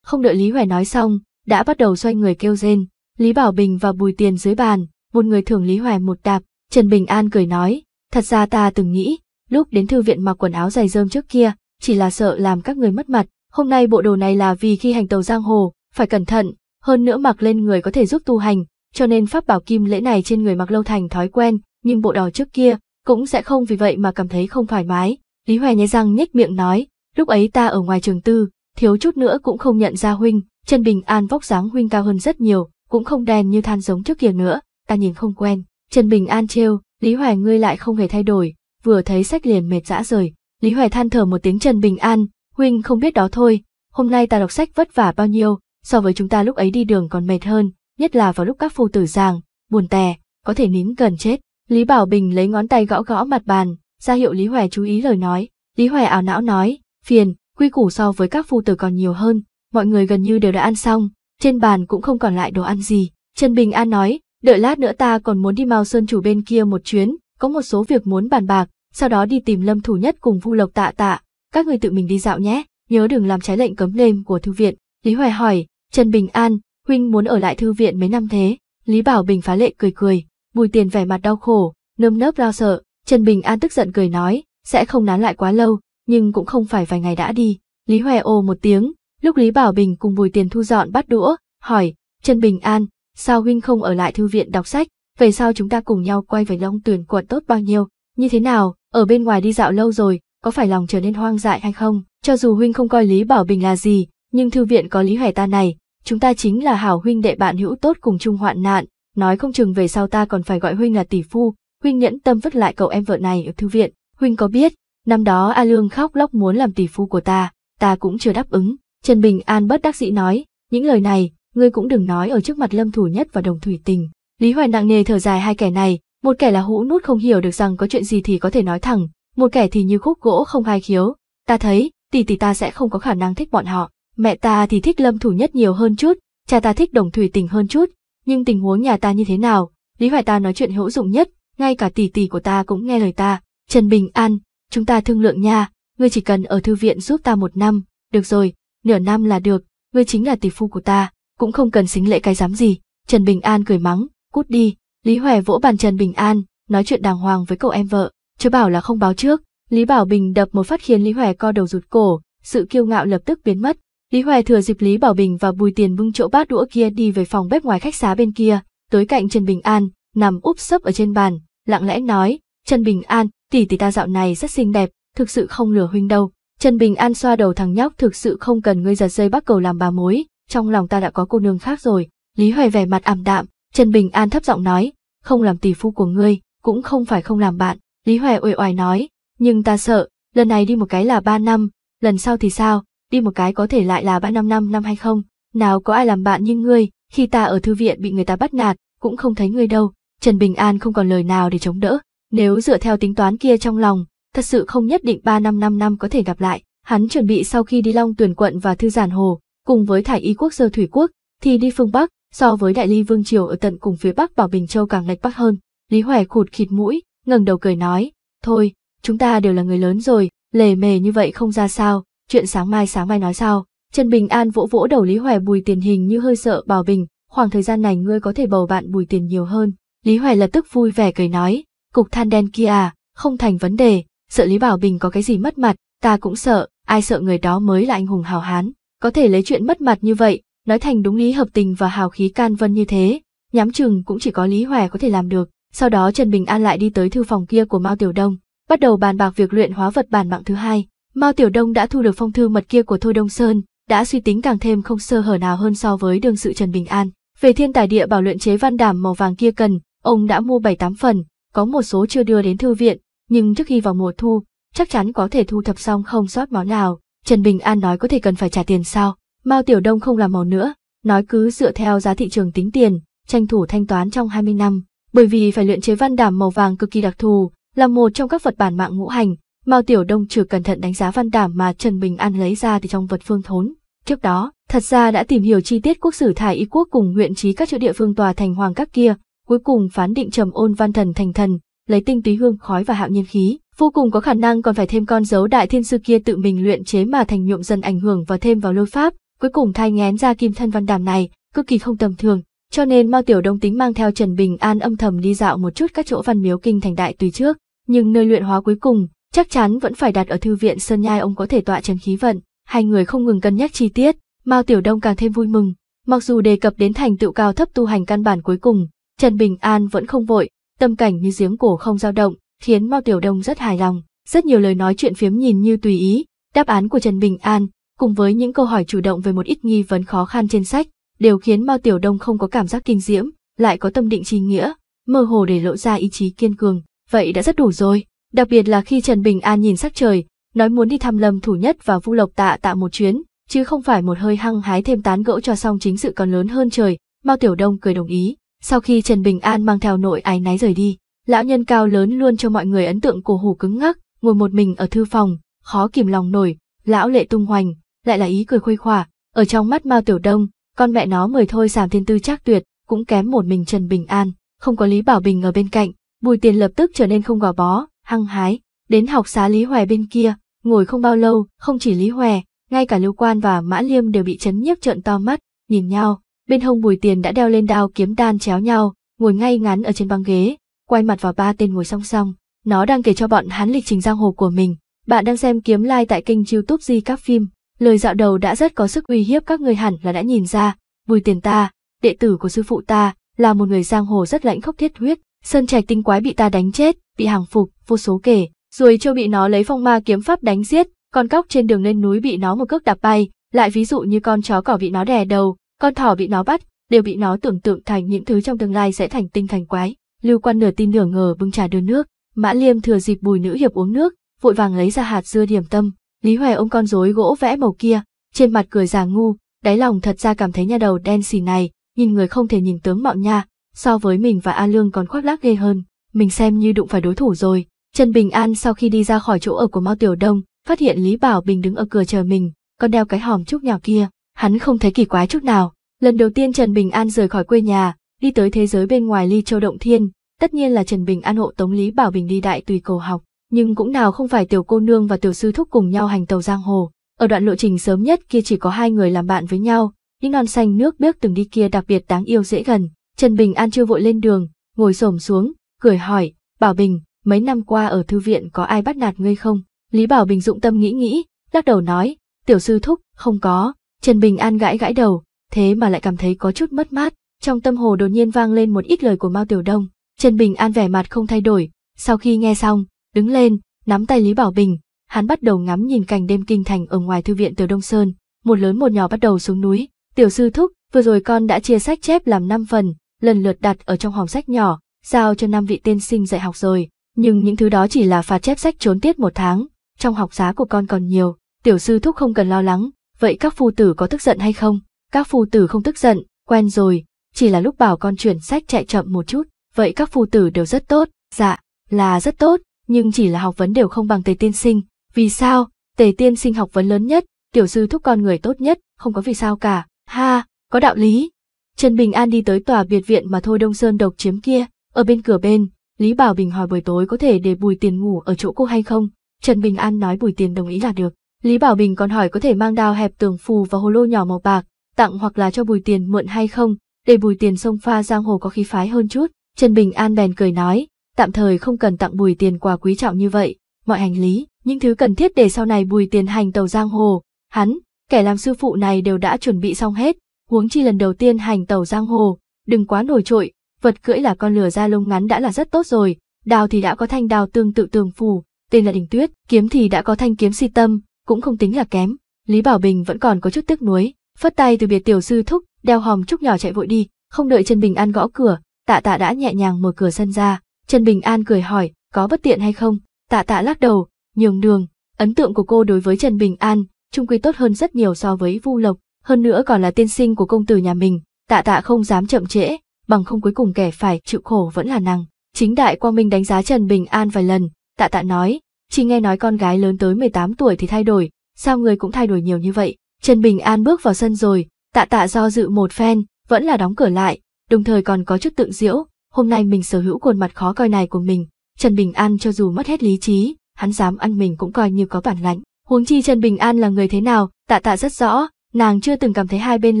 Không đợi Lý Hoài nói xong, đã bắt đầu xoay người kêu rên, Lý Bảo Bình và Bùi Tiền dưới bàn, một người thưởng Lý Hoài một đạp, Trần Bình An cười nói, thật ra ta từng nghĩ, lúc đến thư viện mặc quần áo dày rơm trước kia, chỉ là sợ làm các người mất mặt. Hôm nay bộ đồ này là vì khi hành tàu giang hồ, phải cẩn thận, hơn nữa mặc lên người có thể giúp tu hành, cho nên pháp bảo kim lễ này trên người mặc lâu thành thói quen, nhưng bộ đồ trước kia cũng sẽ không vì vậy mà cảm thấy không thoải mái. Lý Hoài nhế răng nhếch miệng nói, lúc ấy ta ở ngoài trường tư, thiếu chút nữa cũng không nhận ra huynh, Trần Bình An vóc dáng huynh cao hơn rất nhiều, cũng không đen như than giống trước kia nữa, ta nhìn không quen. Trần Bình An trêu, Lý Hoài ngươi lại không hề thay đổi, vừa thấy sách liền mệt dã rời, Lý Hoài than thở một tiếng Trần Bình An, huynh không biết đó thôi, hôm nay ta đọc sách vất vả bao nhiêu, so với chúng ta lúc ấy đi đường còn mệt hơn, nhất là vào lúc các phu tử giàng, buồn tè, có thể nín gần chết. Lý Bảo Bình lấy ngón tay gõ gõ mặt bàn, ra hiệu Lý Hoài chú ý lời nói. Lý Hoài ảo não nói, phiền, quy củ so với các phu tử còn nhiều hơn, mọi người gần như đều đã ăn xong, trên bàn cũng không còn lại đồ ăn gì. Trần Bình An nói, đợi lát nữa ta còn muốn đi Mao Sơn chủ bên kia một chuyến, có một số việc muốn bàn bạc, sau đó đi tìm Lâm Thủ Nhất cùng Vu Lộc Tạ Tạ, các người tự mình đi dạo nhé, nhớ đừng làm trái lệnh cấm đêm của thư viện. Lý Hoài hỏi, Trần Bình An, huynh muốn ở lại thư viện mấy năm thế? Lý Bảo Bình phá lệ cười cười, Bùi Tiền vẻ mặt đau khổ, nơm nớp lo sợ, Trần Bình An tức giận cười nói, sẽ không nán lại quá lâu, nhưng cũng không phải vài ngày đã đi. Lý Hoài ô một tiếng, lúc Lý Bảo Bình cùng Bùi Tiền thu dọn bắt đũa, hỏi, Trần Bình An, sao huynh không ở lại thư viện đọc sách, về sau chúng ta cùng nhau quay về Long Tuyền quận tốt bao nhiêu, như thế nào, ở bên ngoài đi dạo lâu rồi, có phải lòng trở nên hoang dại hay không? Cho dù huynh không coi Lý Bảo Bình là gì, nhưng thư viện có Lý Hoài ta này, chúng ta chính là hảo huynh đệ bạn hữu tốt cùng chung hoạn nạn, nói không chừng về sau ta còn phải gọi huynh là tỷ phu, huynh nhẫn tâm vứt lại cậu em vợ này ở thư viện, huynh có biết, năm đó A Lương khóc lóc muốn làm tỷ phu của ta, ta cũng chưa đáp ứng. Trần Bình An bất đắc dĩ nói, những lời này, ngươi cũng đừng nói ở trước mặt Lâm Thủ Nhất và Đồng Thủy Tình. Lý Hoài nặng nề thở dài hai kẻ này, một kẻ là hũ nút không hiểu được rằng có chuyện gì thì có thể nói thẳng, một kẻ thì như khúc gỗ không hai khiếu. Ta thấy, tỷ tỷ ta sẽ không có khả năng thích bọn họ. Mẹ ta thì thích lâm thủ nhất nhiều hơn chút, cha ta thích đồng thủy tình hơn chút. Nhưng tình huống nhà ta như thế nào? Lý Hoài ta nói chuyện hữu dụng nhất, ngay cả tỷ tỷ của ta cũng nghe lời ta. Trần Bình An, chúng ta thương lượng nha, ngươi chỉ cần ở thư viện giúp ta một năm, được rồi, nửa năm là được, ngươi chính là tỷ phu của ta, cũng không cần xính lệ cái dám gì. Trần Bình An cười mắng, cút đi, Lý Hoè vỗ bàn Trần Bình An, nói chuyện đàng hoàng với cậu em vợ, chứ bảo là không báo trước. Lý Bảo Bình đập một phát khiến Lý Hoè co đầu rụt cổ, sự kiêu ngạo lập tức biến mất. Lý Hoè thừa dịp Lý Bảo Bình và Bùi Tiền bưng chỗ bát đũa kia đi về phòng bếp ngoài khách xá bên kia, tới cạnh Trần Bình An, nằm úp sấp ở trên bàn, lặng lẽ nói, Trần Bình An, tỷ tỷ ta dạo này rất xinh đẹp, thực sự không lừa huynh đâu. Trần Bình An xoa đầu thằng nhóc thực sự không cần ngươi giật dây bắt cầu làm bà mối, trong lòng ta đã có cô nương khác rồi. Lý Hoè vẻ mặt ảm đạm, Trần Bình An thấp giọng nói, không làm tỷ phu của ngươi, cũng không phải không làm bạn. Lý Hòe uể oải nói, nhưng ta sợ, lần này đi một cái là ba năm, lần sau thì sao, đi một cái có thể lại là ba năm năm năm hay không? Nào có ai làm bạn như ngươi, khi ta ở thư viện bị người ta bắt nạt, cũng không thấy ngươi đâu. Trần Bình An không còn lời nào để chống đỡ. Nếu dựa theo tính toán kia trong lòng, thật sự không nhất định ba năm năm năm có thể gặp lại. Hắn chuẩn bị sau khi đi Long Tuyển Quận và Thư Giản Hồ, cùng với Thải Y Quốc Sơ Thủy Quốc, thì đi phương Bắc, so với đại ly vương triều ở tận cùng phía bắc bảo bình châu càng lệch bắc hơn lý hoài khụt khịt mũi ngẩng đầu cười nói thôi chúng ta đều là người lớn rồi lề mề như vậy không ra sao chuyện sáng mai sáng mai nói sao trần bình an vỗ vỗ đầu lý hoài bùi tiền hình như hơi sợ bảo bình khoảng thời gian này ngươi có thể bầu bạn bùi tiền nhiều hơn lý hoài lập tức vui vẻ cười nói cục than đen kia à không thành vấn đề sợ lý bảo bình có cái gì mất mặt ta cũng sợ ai sợ người đó mới là anh hùng hào hán có thể lấy chuyện mất mặt như vậy nói thành đúng lý hợp tình và hào khí can vân như thế, nhắm chừng cũng chỉ có Lý Hòe có thể làm được. Sau đó Trần Bình An lại đi tới thư phòng kia của Mao Tiểu Đông, bắt đầu bàn bạc việc luyện hóa vật bản mạng thứ hai. Mao Tiểu Đông đã thu được phong thư mật kia của Thôi Đông Sơn, đã suy tính càng thêm không sơ hở nào hơn so với đương sự Trần Bình An. Về thiên tài địa bảo luyện chế văn đảm màu vàng kia cần, ông đã mua bảy tám phần, có một số chưa đưa đến thư viện, nhưng trước khi vào mùa thu, chắc chắn có thể thu thập xong không sót món nào. Trần Bình An nói có thể cần phải trả tiền sao? Mao Tiểu Đông không làm màu nữa, nói cứ dựa theo giá thị trường tính tiền, tranh thủ thanh toán trong 20 năm. Bởi vì phải luyện chế văn đảm màu vàng cực kỳ đặc thù, là một trong các vật bản mạng ngũ hành, Mao Tiểu Đông trừ cẩn thận đánh giá văn đảm mà Trần Bình An lấy ra từ trong vật phương thốn. Trước đó, thật ra đã tìm hiểu chi tiết quốc sử thải y quốc cùng nguyện trí các chỗ địa phương tòa thành hoàng các kia, cuối cùng phán định trầm ôn văn thần thành thần, lấy tinh túy hương khói và hạo nhiên khí, vô cùng có khả năng còn phải thêm con dấu đại thiên sư kia tự mình luyện chế mà thành nhuộm dần ảnh hưởng và thêm vào lôi pháp, cuối cùng thai ngén ra kim thân văn đảm này, cực kỳ không tầm thường, cho nên Mao Tiểu Đông tính mang theo Trần Bình An âm thầm đi dạo một chút các chỗ văn miếu kinh thành đại tùy trước, nhưng nơi luyện hóa cuối cùng, chắc chắn vẫn phải đặt ở thư viện Sơn Nhai ông có thể tọa Trần khí vận, hai người không ngừng cân nhắc chi tiết, Mao Tiểu Đông càng thêm vui mừng, mặc dù đề cập đến thành tựu cao thấp tu hành căn bản cuối cùng, Trần Bình An vẫn không vội, tâm cảnh như giếng cổ không dao động, khiến Mao Tiểu Đông rất hài lòng, rất nhiều lời nói chuyện phiếm nhìn như tùy ý, đáp án của Trần Bình An cùng với những câu hỏi chủ động về một ít nghi vấn khó khăn trên sách, đều khiến Mao Tiểu Đông không có cảm giác kinh diễm, lại có tâm định trí nghĩa, mơ hồ để lộ ra ý chí kiên cường, vậy đã rất đủ rồi, đặc biệt là khi Trần Bình An nhìn sắc trời, nói muốn đi thăm Lâm Thủ Nhất và Vu Lộc Tạ tạ một chuyến, chứ không phải một hơi hăng hái thêm tán gỗ cho xong chính sự còn lớn hơn trời, Mao Tiểu Đông cười đồng ý, sau khi Trần Bình An mang theo nội ái náy rời đi, lão nhân cao lớn luôn cho mọi người ấn tượng cổ hủ cứng ngắc, ngồi một mình ở thư phòng, khó kìm lòng nổi, lão lệ tung hoành, lại là ý cười khuây khỏa, ở trong mắt Mao Tiểu Đông, con mẹ nó mời thôi giảm thiên tư chắc tuyệt, cũng kém một mình Trần Bình An, không có Lý Bảo Bình ở bên cạnh, Bùi Tiền lập tức trở nên không gò bó, hăng hái, đến học xá Lý Hoè bên kia, ngồi không bao lâu, không chỉ Lý Hoè, ngay cả Lưu Quan và Mã Liêm đều bị chấn nhiếp trợn to mắt, nhìn nhau, bên hông Bùi Tiền đã đeo lên đao kiếm đan chéo nhau, ngồi ngay ngắn ở trên băng ghế, quay mặt vào ba tên ngồi song song, nó đang kể cho bọn hắn lịch trình giang hồ của mình. Bạn đang xem kiếm lai like tại kênh YouTube Di các phim Lời dạo đầu đã rất có sức uy hiếp các người hẳn là đã nhìn ra, Bùi Tiền ta, đệ tử của sư phụ ta, là một người giang hồ rất lãnh khốc thiết huyết, sơn trạch tinh quái bị ta đánh chết, bị hàng phục, vô số kể, rồi châu bị nó lấy phong ma kiếm pháp đánh giết, con cóc trên đường lên núi bị nó một cước đạp bay, lại ví dụ như con chó cỏ bị nó đè đầu, con thỏ bị nó bắt, đều bị nó tưởng tượng thành những thứ trong tương lai sẽ thành tinh thành quái. Lưu Quan nửa tin nửa ngờ bưng trà đưa nước, Mã Liêm thừa dịp Bùi nữ hiệp uống nước, vội vàng lấy ra hạt dưa điểm tâm, Lý Hoài ôm con rối gỗ vẽ màu kia, trên mặt cười già ngu, đáy lòng thật ra cảm thấy nha đầu đen xì này, nhìn người không thể nhìn tướng mạo nha, so với mình và A Lương còn khoác lác ghê hơn, mình xem như đụng phải đối thủ rồi. Trần Bình An sau khi đi ra khỏi chỗ ở của Mao Tiểu Đông, phát hiện Lý Bảo Bình đứng ở cửa chờ mình, còn đeo cái hòm trúc nhỏ kia, hắn không thấy kỳ quái chút nào. Lần đầu tiên Trần Bình An rời khỏi quê nhà, đi tới thế giới bên ngoài Ly Châu Động Thiên, tất nhiên là Trần Bình An hộ tống Lý Bảo Bình đi đại tùy cổ học nhưng cũng nào không phải tiểu cô nương và tiểu sư thúc cùng nhau hành tàu giang hồ. Ở đoạn lộ trình sớm nhất kia chỉ có hai người làm bạn với nhau, những non xanh nước biếc từng đi kia đặc biệt đáng yêu dễ gần. Trần Bình An chưa vội lên đường, ngồi xổm xuống, cười hỏi, Bảo Bình, mấy năm qua ở thư viện có ai bắt nạt ngươi không? Lý Bảo Bình dụng tâm nghĩ nghĩ, lắc đầu nói, tiểu sư thúc, không có. Trần Bình An gãi gãi đầu, thế mà lại cảm thấy có chút mất mát. Trong tâm hồ đột nhiên vang lên một ít lời của Mao Tiểu Đông. Trần Bình An vẻ mặt không thay đổi, sau khi nghe xong, Đứng lên, nắm tay Lý Bảo Bình, hắn bắt đầu ngắm nhìn cảnh đêm kinh thành ở ngoài thư viện Tiểu Đông Sơn, một lớn một nhỏ bắt đầu xuống núi. Tiểu sư thúc, vừa rồi con đã chia sách chép làm 5 phần, lần lượt đặt ở trong hòm sách nhỏ, giao cho năm vị tiên sinh dạy học rồi, nhưng những thứ đó chỉ là phạt chép sách trốn tiết một tháng, trong học giá của con còn nhiều, tiểu sư thúc không cần lo lắng, vậy các phu tử có tức giận hay không? Các phu tử không tức giận, quen rồi, chỉ là lúc bảo con chuyển sách chạy chậm một chút, vậy các phu tử đều rất tốt, dạ, là rất tốt, nhưng chỉ là học vấn đều không bằng tề tiên sinh. Vì sao? Tề tiên sinh học vấn lớn nhất, tiểu sư thúc con người tốt nhất, không có vì sao cả. Ha, có đạo lý. Trần Bình An đi tới tòa biệt viện mà Thôi Đông Sơn độc chiếm kia, ở bên cửa bên, Lý Bảo Bình hỏi buổi tối có thể để Bùi Tiền ngủ ở chỗ cô hay không. Trần Bình An nói Bùi Tiền đồng ý là được. Lý Bảo Bình còn hỏi có thể mang đao hẹp tường phù và hồ lô nhỏ màu bạc, tặng hoặc là cho Bùi Tiền mượn hay không, để Bùi Tiền sông pha giang hồ có khí phái hơn chút. Trần Bình An bèn cười nói, tạm thời không cần tặng Bùi Tiền quà quý trọng như vậy, mọi hành lý, những thứ cần thiết để sau này Bùi Tiền hành tàu giang hồ, hắn, kẻ làm sư phụ này đều đã chuẩn bị xong hết, huống chi lần đầu tiên hành tàu giang hồ, đừng quá nổi trội, vật cưỡi là con lừa da lông ngắn đã là rất tốt rồi, đào thì đã có thanh đào tương tự tường phủ tên là đỉnh tuyết, kiếm thì đã có thanh kiếm si tâm, cũng không tính là kém. Lý Bảo Bình vẫn còn có chút tức nuối, phất tay từ biệt tiểu sư thúc, đeo hòm trúc nhỏ chạy vội đi, không đợi chân Bình An gõ cửa, tạ tạ đã nhẹ nhàng mở cửa sân ra, Trần Bình An cười hỏi, có bất tiện hay không? Tạ tạ lắc đầu, nhường đường, ấn tượng của cô đối với Trần Bình An, trung quy tốt hơn rất nhiều so với Vu Lộc, hơn nữa còn là tiên sinh của công tử nhà mình, tạ tạ không dám chậm trễ, bằng không cuối cùng kẻ phải chịu khổ vẫn là nàng. Chính đại quang minh đánh giá Trần Bình An vài lần, tạ tạ nói, chỉ nghe nói con gái lớn tới 18 tuổi thì thay đổi, sao người cũng thay đổi nhiều như vậy. Trần Bình An bước vào sân rồi, tạ tạ do dự một phen, vẫn là đóng cửa lại, đồng thời còn có chút tượng diễu, hôm nay mình sở hữu khuôn mặt khó coi này của mình, Trần Bình An cho dù mất hết lý trí, hắn dám ăn mình cũng coi như có bản lãnh. Huống chi Trần Bình An là người thế nào, tạ tạ rất rõ, nàng chưa từng cảm thấy hai bên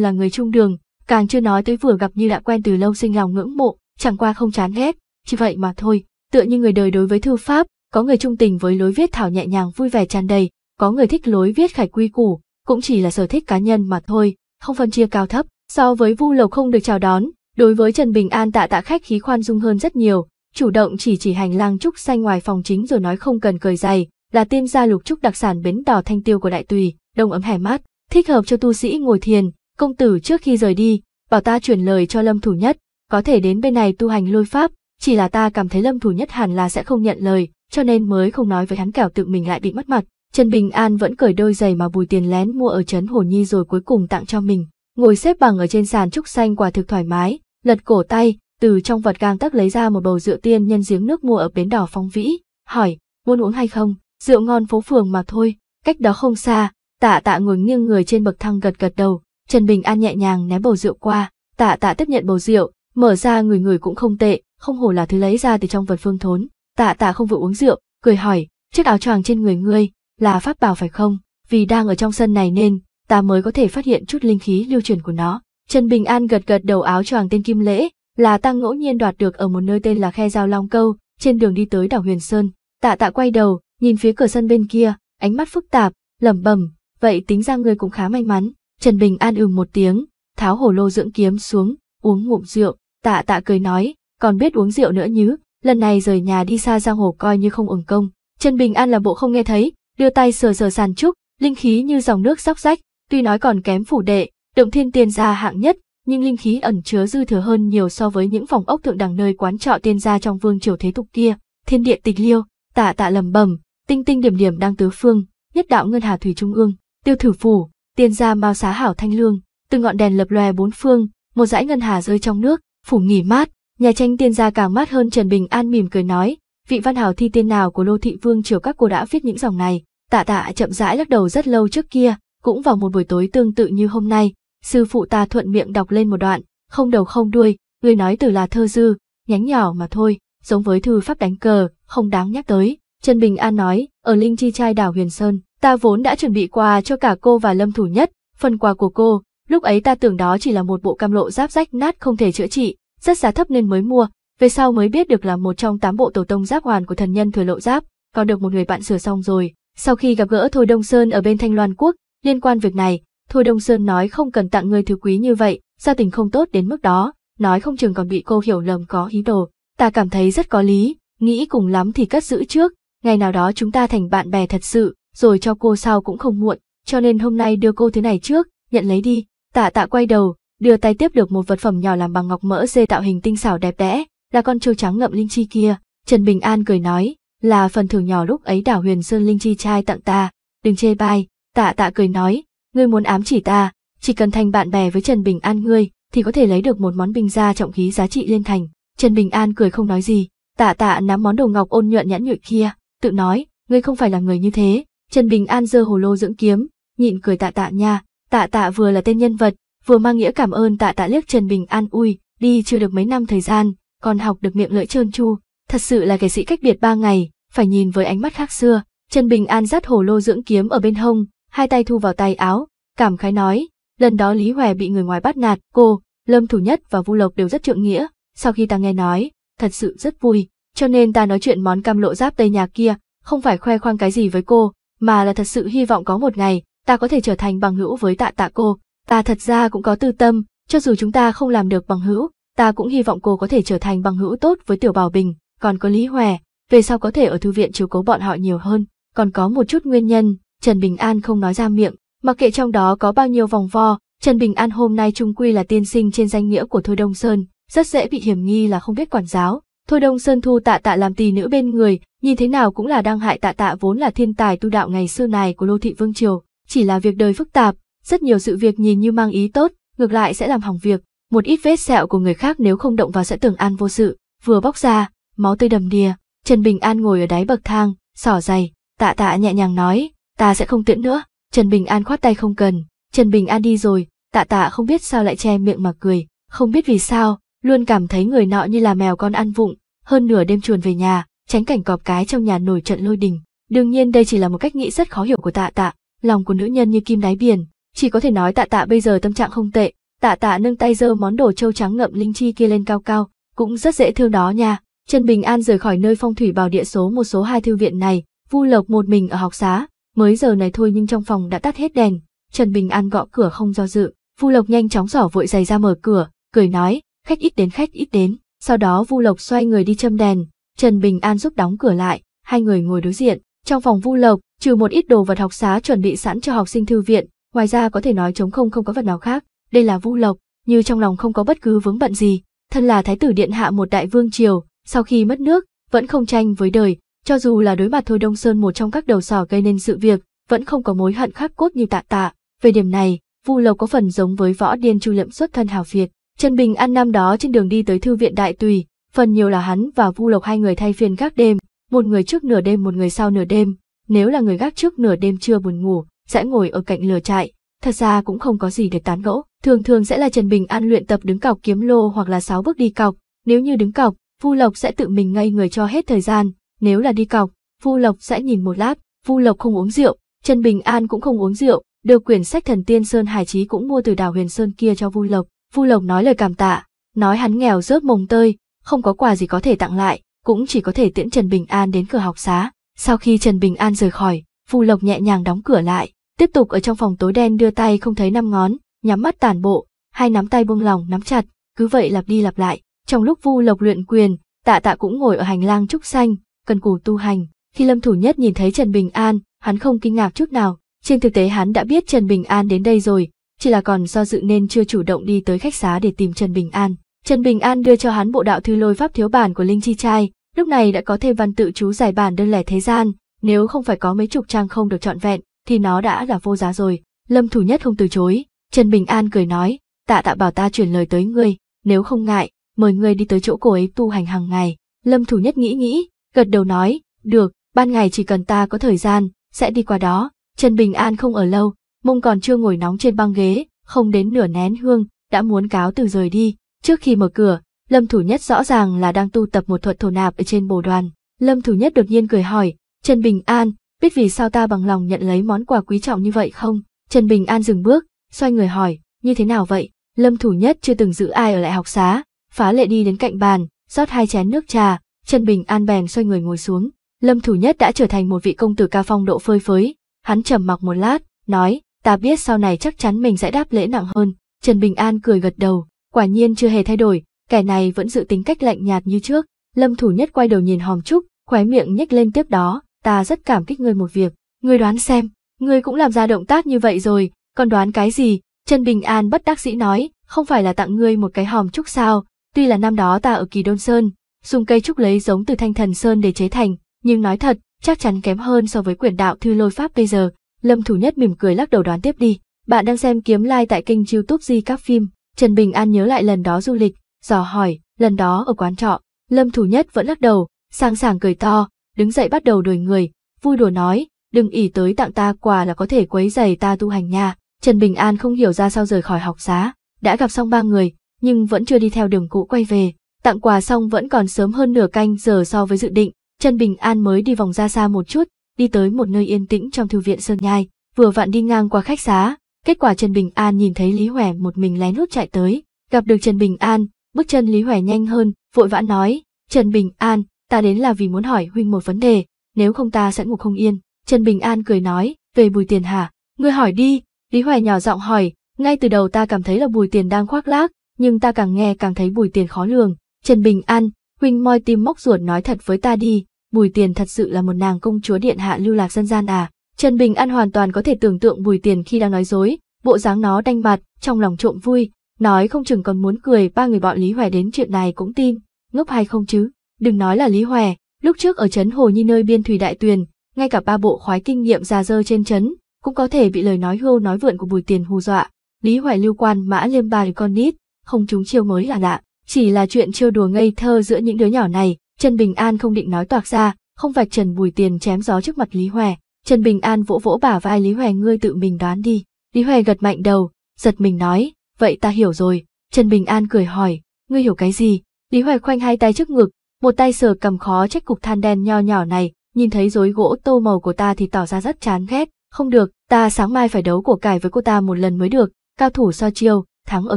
là người chung đường, càng chưa nói tới vừa gặp như đã quen từ lâu sinh lòng ngưỡng mộ, chẳng qua không chán ghét, chỉ vậy mà thôi, tựa như người đời đối với thư pháp, có người trung tình với lối viết thảo nhẹ nhàng vui vẻ tràn đầy, có người thích lối viết khải quy củ, cũng chỉ là sở thích cá nhân mà thôi, không phân chia cao thấp, so với vu lầu không được chào đón, Đối với Trần Bình An tạ tạ khách khí khoan dung hơn rất nhiều, chủ động chỉ chỉ hành lang trúc xanh ngoài phòng chính rồi nói không cần cởi giày, là tiên gia lục trúc đặc sản bến đỏ thanh tiêu của đại tùy, đông ấm hè mát, thích hợp cho tu sĩ ngồi thiền, công tử trước khi rời đi, bảo ta chuyển lời cho Lâm Thủ Nhất, có thể đến bên này tu hành lôi pháp, chỉ là ta cảm thấy Lâm Thủ Nhất hẳn là sẽ không nhận lời, cho nên mới không nói với hắn kẻo tự mình lại bị mất mặt. Trần Bình An vẫn cởi đôi giày mà Bùi Tiền lén mua ở trấn Hồ Nhi rồi cuối cùng tặng cho mình. Ngồi xếp bằng ở trên sàn trúc xanh quả thực thoải mái, lật cổ tay, từ trong vật gang tấc lấy ra một bầu rượu tiên nhân giếng nước mua ở bến đỏ phong vĩ, hỏi, muốn uống hay không, rượu ngon phố phường mà thôi, cách đó không xa, tạ tạ ngồi nghiêng người trên bậc thang gật gật đầu, Trần Bình An nhẹ nhàng ném bầu rượu qua, tạ tạ tiếp nhận bầu rượu, mở ra người người cũng không tệ, không hổ là thứ lấy ra từ trong vật phương thốn, tạ tạ không vừa uống rượu, cười hỏi, chiếc áo choàng trên người ngươi, là pháp bảo phải không, vì đang ở trong sân này nên, ta mới có thể phát hiện chút linh khí lưu truyền của nó. Trần Bình An gật gật đầu áo choàng tên Kim Lễ, là tăng ngẫu nhiên đoạt được ở một nơi tên là Khe Giao Long Câu, trên đường đi tới đảo Huyền Sơn. Tạ tạ quay đầu, nhìn phía cửa sân bên kia, ánh mắt phức tạp, lẩm bẩm, vậy tính ra người cũng khá may mắn. Trần Bình An ừm một tiếng, tháo hổ lô dưỡng kiếm xuống, uống ngụm rượu, tạ tạ cười nói, còn biết uống rượu nữa nhứ, lần này rời nhà đi xa giang hồ coi như không ủng công. Trần Bình An là bộ không nghe thấy, đưa tay sờ sờ sàn trúc, linh khí như dòng nước róc rách, tuy nói còn kém phủ đệ, Động thiên tiên gia hạng nhất, nhưng linh khí ẩn chứa dư thừa hơn nhiều so với những phòng ốc thượng đẳng nơi quán trọ tiên gia trong vương triều thế tục kia. Thiên địa tịch liêu, tạ tạ lầm bầm, tinh tinh điểm điểm đang tứ phương, nhất đạo ngân hà thủy trung ương, tiêu thử phủ, tiên gia mao xá hảo thanh lương, từ ngọn đèn lập lòe bốn phương, một dãy ngân hà rơi trong nước, phủ nghỉ mát, nhà tranh tiên gia càng mát hơn Trần Bình An mỉm cười nói, vị văn hào thi tiên nào của Lô Thị Vương triều các cô đã viết những dòng này, tạ tạ chậm rãi lắc đầu rất lâu trước kia, cũng vào một buổi tối tương tự như hôm nay, sư phụ ta thuận miệng đọc lên một đoạn, không đầu không đuôi, người nói từ là thơ dư, nhánh nhỏ mà thôi, giống với thư pháp đánh cờ, không đáng nhắc tới. Trần Bình An nói, ở Linh Chi Trai đảo Huyền Sơn, ta vốn đã chuẩn bị quà cho cả cô và Lâm Thủ Nhất, phần quà của cô, lúc ấy ta tưởng đó chỉ là một bộ cam lộ giáp rách nát không thể chữa trị, rất giá thấp nên mới mua, về sau mới biết được là một trong tám bộ tổ tông giáp hoàn của thần nhân thừa lộ giáp, còn được một người bạn sửa xong rồi. Sau khi gặp gỡ Thôi Đông Sơn ở bên Thanh Loan Quốc, liên quan việc này, Thôi Đông Sơn nói không cần tặng người thứ quý như vậy, gia tình không tốt đến mức đó, nói không chừng còn bị cô hiểu lầm có ý đồ. Ta cảm thấy rất có lý, nghĩ cùng lắm thì cất giữ trước, ngày nào đó chúng ta thành bạn bè thật sự, rồi cho cô sau cũng không muộn, cho nên hôm nay đưa cô thứ này trước, nhận lấy đi. Tạ tạ quay đầu, đưa tay tiếp được một vật phẩm nhỏ làm bằng ngọc mỡ dê tạo hình tinh xảo đẹp đẽ, là con trâu trắng ngậm linh chi kia. Trần Bình An cười nói, là phần thưởng nhỏ lúc ấy đảo huyền sơn linh chi trai tặng ta, đừng chê bai. Tạ tạ cười nói, ngươi muốn ám chỉ ta, chỉ cần thành bạn bè với Trần Bình An ngươi, thì có thể lấy được một món binh gia trọng khí giá trị liên thành. Trần Bình An cười không nói gì, tạ tạ nắm món đồ ngọc ôn nhuận nhãn nhụy kia, tự nói, ngươi không phải là người như thế. Trần Bình An giơ hồ lô dưỡng kiếm, nhịn cười tạ tạ nha, tạ tạ vừa là tên nhân vật, vừa mang nghĩa cảm ơn tạ tạ liếc Trần Bình An ui, đi chưa được mấy năm thời gian, còn học được miệng lưỡi trơn chu, thật sự là kẻ sĩ cách biệt ba ngày, phải nhìn với ánh mắt khác xưa. Trần Bình An dắt hồ lô dưỡng kiếm ở bên hông, hai tay thu vào tay áo, cảm khái nói, lần đó Lý Hòe bị người ngoài bắt nạt, cô, Lâm Thủ Nhất và Vu Lộc đều rất trượng nghĩa, sau khi ta nghe nói, thật sự rất vui, cho nên ta nói chuyện món cam lộ giáp Tây nhà kia, không phải khoe khoang cái gì với cô, mà là thật sự hy vọng có một ngày, ta có thể trở thành bằng hữu với tạ tạ cô, ta thật ra cũng có tư tâm, cho dù chúng ta không làm được bằng hữu, ta cũng hy vọng cô có thể trở thành bằng hữu tốt với Tiểu Bảo Bình, còn có Lý Hòe, về sau có thể ở thư viện chiếu cố bọn họ nhiều hơn, còn có một chút nguyên nhân Trần Bình An không nói ra miệng, mặc kệ trong đó có bao nhiêu vòng vo, Trần Bình An hôm nay trung quy là tiên sinh trên danh nghĩa của Thôi Đông Sơn, rất dễ bị hiểm nghi là không biết quản giáo. Thôi Đông Sơn thu tạ tạ làm tỳ nữ bên người, nhìn thế nào cũng là đang hại tạ tạ vốn là thiên tài tu đạo ngày xưa này của Lô Thị Vương Triều. Chỉ là việc đời phức tạp, rất nhiều sự việc nhìn như mang ý tốt, ngược lại sẽ làm hỏng việc. Một ít vết sẹo của người khác nếu không động vào sẽ tưởng an vô sự, vừa bóc ra, máu tươi đầm đìa. Trần Bình An ngồi ở đáy bậc thang, sỏ dày, tạ tạ nhẹ nhàng nói, ta sẽ không tiễn nữa trần bình an khoát tay không cần trần bình an đi rồi tạ tạ không biết sao lại che miệng mà cười không biết vì sao luôn cảm thấy người nọ như là mèo con ăn vụng hơn nửa đêm chuồn về nhà tránh cảnh cọp cái trong nhà nổi trận lôi đình đương nhiên đây chỉ là một cách nghĩ rất khó hiểu của tạ tạ lòng của nữ nhân như kim đáy biển chỉ có thể nói tạ tạ bây giờ tâm trạng không tệ tạ tạ nâng tay giơ món đồ trâu trắng ngậm linh chi kia lên cao cao cũng rất dễ thương đó nha trần bình an rời khỏi nơi phong thủy bảo địa số một số hai thư viện này vu lộc một mình ở học xá mới giờ này thôi nhưng trong phòng đã tắt hết đèn, Trần Bình An gõ cửa không do dự, Vu Lộc nhanh chóng giỏ vội giày ra mở cửa, cười nói, khách ít đến khách ít đến, sau đó Vu Lộc xoay người đi châm đèn, Trần Bình An giúp đóng cửa lại, hai người ngồi đối diện, trong phòng Vu Lộc, trừ một ít đồ vật học xá chuẩn bị sẵn cho học sinh thư viện, ngoài ra có thể nói chống không không có vật nào khác, đây là Vu Lộc, như trong lòng không có bất cứ vướng bận gì, thân là thái tử điện hạ một đại vương triều, sau khi mất nước, vẫn không tranh với đời, cho dù là đối mặt Thôi Đông Sơn một trong các đầu sỏ gây nên sự việc, vẫn không có mối hận khắc cốt như tạ tạ. Về điểm này, Vu Lầu có phần giống với võ điên Chu Liệm xuất thân hào Việt. Trần Bình An năm đó trên đường đi tới thư viện Đại Tùy, phần nhiều là hắn và Vu Lộc hai người thay phiên gác đêm, một người trước nửa đêm một người sau nửa đêm. Nếu là người gác trước nửa đêm chưa buồn ngủ, sẽ ngồi ở cạnh lửa trại, thật ra cũng không có gì để tán gẫu. Thường thường sẽ là Trần Bình An luyện tập đứng cọc kiếm lô hoặc là sáu bước đi cọc, nếu như đứng cọc, Vu Lộc sẽ tự mình ngây người cho hết thời gian, nếu là đi cọc, Vu Lộc sẽ nhìn một lát, Vu Lộc không uống rượu, Trần Bình An cũng không uống rượu, được quyển sách Thần Tiên Sơn Hải Chí cũng mua từ đảo Huyền Sơn kia cho Vu Lộc. Vu Lộc nói lời cảm tạ, nói hắn nghèo rớt mồng tơi, không có quà gì có thể tặng lại, cũng chỉ có thể tiễn Trần Bình An đến cửa học xá. Sau khi Trần Bình An rời khỏi, Vu Lộc nhẹ nhàng đóng cửa lại, tiếp tục ở trong phòng tối đen đưa tay không thấy năm ngón, nhắm mắt tản bộ, hai nắm tay buông lỏng nắm chặt, cứ vậy lặp đi lặp lại. Trong lúc Vu Lộc luyện quyền, Tạ Tạ cũng ngồi ở hành lang trúc xanh, cần cù tu hành. Khi Lâm Thủ Nhất nhìn thấy Trần Bình An, hắn không kinh ngạc chút nào, trên thực tế hắn đã biết Trần Bình An đến đây rồi, chỉ là còn do dự nên chưa chủ động đi tới khách xá để tìm Trần Bình An. Trần Bình An đưa cho hắn bộ đạo thư lôi pháp thiếu bản của Linh Chi Trai, lúc này đã có thêm văn tự chú giải bản đơn lẻ thế gian, nếu không phải có mấy chục trang không được trọn vẹn, thì nó đã là vô giá rồi. Lâm Thủ Nhất không từ chối, Trần Bình An cười nói, tạ tạ bảo ta chuyển lời tới ngươi, nếu không ngại, mời ngươi đi tới chỗ cô ấy tu hành hàng ngày. Lâm Thủ Nhất nghĩ nghĩ, gật đầu nói, được, ban ngày chỉ cần ta có thời gian, sẽ đi qua đó. Trần Bình An không ở lâu, mông còn chưa ngồi nóng trên băng ghế, không đến nửa nén hương, đã muốn cáo từ rời đi. Trước khi mở cửa, Lâm Thủ Nhất rõ ràng là đang tu tập một thuật thổ nạp ở trên bồ đoàn. Lâm Thủ Nhất đột nhiên cười hỏi, Trần Bình An, biết vì sao ta bằng lòng nhận lấy món quà quý trọng như vậy không? Trần Bình An dừng bước, xoay người hỏi, như thế nào vậy? Lâm Thủ Nhất chưa từng giữ ai ở lại học xá, phá lệ đi đến cạnh bàn, rót hai chén nước trà, Trần Bình An bèn xoay người ngồi xuống. Lâm Thủ Nhất đã trở thành một vị công tử ca phong độ phơi phới. Hắn trầm mặc một lát, nói, ta biết sau này chắc chắn mình sẽ đáp lễ nặng hơn. Trần Bình An cười gật đầu, quả nhiên chưa hề thay đổi, kẻ này vẫn giữ tính cách lạnh nhạt như trước. Lâm Thủ Nhất quay đầu nhìn Hòm Trúc, khóe miệng nhếch lên tiếp đó, ta rất cảm kích ngươi một việc. Ngươi đoán xem, ngươi cũng làm ra động tác như vậy rồi, còn đoán cái gì? Trần Bình An bất đắc dĩ nói, không phải là tặng ngươi một cái hòm trúc sao, tuy là năm đó ta ở Kỳ Đôn Sơn, dùng cây trúc lấy giống từ thanh thần sơn để chế thành, nhưng nói thật, chắc chắn kém hơn so với quyển đạo thư lôi pháp bây giờ. Lâm Thủ Nhất mỉm cười lắc đầu đoán tiếp đi. Bạn đang xem kiếm lai tại kênh youtube Di các phim. Trần Bình An nhớ lại lần đó du lịch, dò hỏi, lần đó ở quán trọ. Lâm Thủ Nhất vẫn lắc đầu, sang sảng cười to, đứng dậy bắt đầu đuổi người, vui đùa nói, đừng ỉ tới tặng ta quà là có thể quấy giày ta tu hành nha. Trần Bình An không hiểu ra sao rời khỏi học xá, đã gặp xong ba người, nhưng vẫn chưa đi theo đường cũ quay về, Tặng quà xong vẫn còn sớm hơn nửa canh giờ so với dự định, Trần Bình An mới đi vòng ra xa một chút, đi tới một nơi yên tĩnh trong thư viện Sơn Nhai, vừa vặn đi ngang qua khách xá, kết quả Trần Bình An nhìn thấy Lý Hoẻ một mình lén lút chạy tới, gặp được Trần Bình An, bước chân Lý Hoẻ nhanh hơn, vội vã nói, Trần Bình An, ta đến là vì muốn hỏi huynh một vấn đề, nếu không ta sẽ ngủ không yên. Trần Bình An cười nói, về bùi tiền hả, ngươi hỏi đi, Lý Hoẻ nhỏ giọng hỏi, ngay từ đầu ta cảm thấy là bùi tiền đang khoác lác, nhưng ta càng nghe càng thấy bùi tiền khó lường, Trần Bình An, huynh moi tim móc ruột nói thật với ta đi, Bùi Tiền thật sự là một nàng công chúa điện hạ lưu lạc dân gian à? Trần Bình An hoàn toàn có thể tưởng tượng Bùi Tiền khi đang nói dối, bộ dáng nó đanh mặt, trong lòng trộm vui, nói không chừng còn muốn cười ba người bọn Lý Hoè đến chuyện này cũng tin, ngốc hay không chứ? Đừng nói là Lý Hoè, lúc trước ở trấn Hồ Nhi nơi biên thủy đại tuyền, ngay cả ba bộ khoái kinh nghiệm già dơ trên trấn, cũng có thể bị lời nói hưu nói vượn của Bùi Tiền hù dọa. Lý Hoè lưu quan mã liêm bài con nít, không chúng chiêu mới là lạ. Chỉ là chuyện trêu đùa ngây thơ giữa những đứa nhỏ này, Trần Bình An không định nói toạc ra, không vạch Trần Bùi Tiền chém gió trước mặt Lý Hoè. Trần Bình An vỗ vỗ bả vai Lý Hoè ngươi tự mình đoán đi. Lý Hoè gật mạnh đầu, giật mình nói, vậy ta hiểu rồi. Trần Bình An cười hỏi, ngươi hiểu cái gì? Lý Hoè khoanh hai tay trước ngực, một tay sờ cầm khó trách cục than đen nho nhỏ này, nhìn thấy rối gỗ tô màu của ta thì tỏ ra rất chán ghét. Không được, ta sáng mai phải đấu của cải với cô ta một lần mới được, cao thủ so chiêu, thắng ở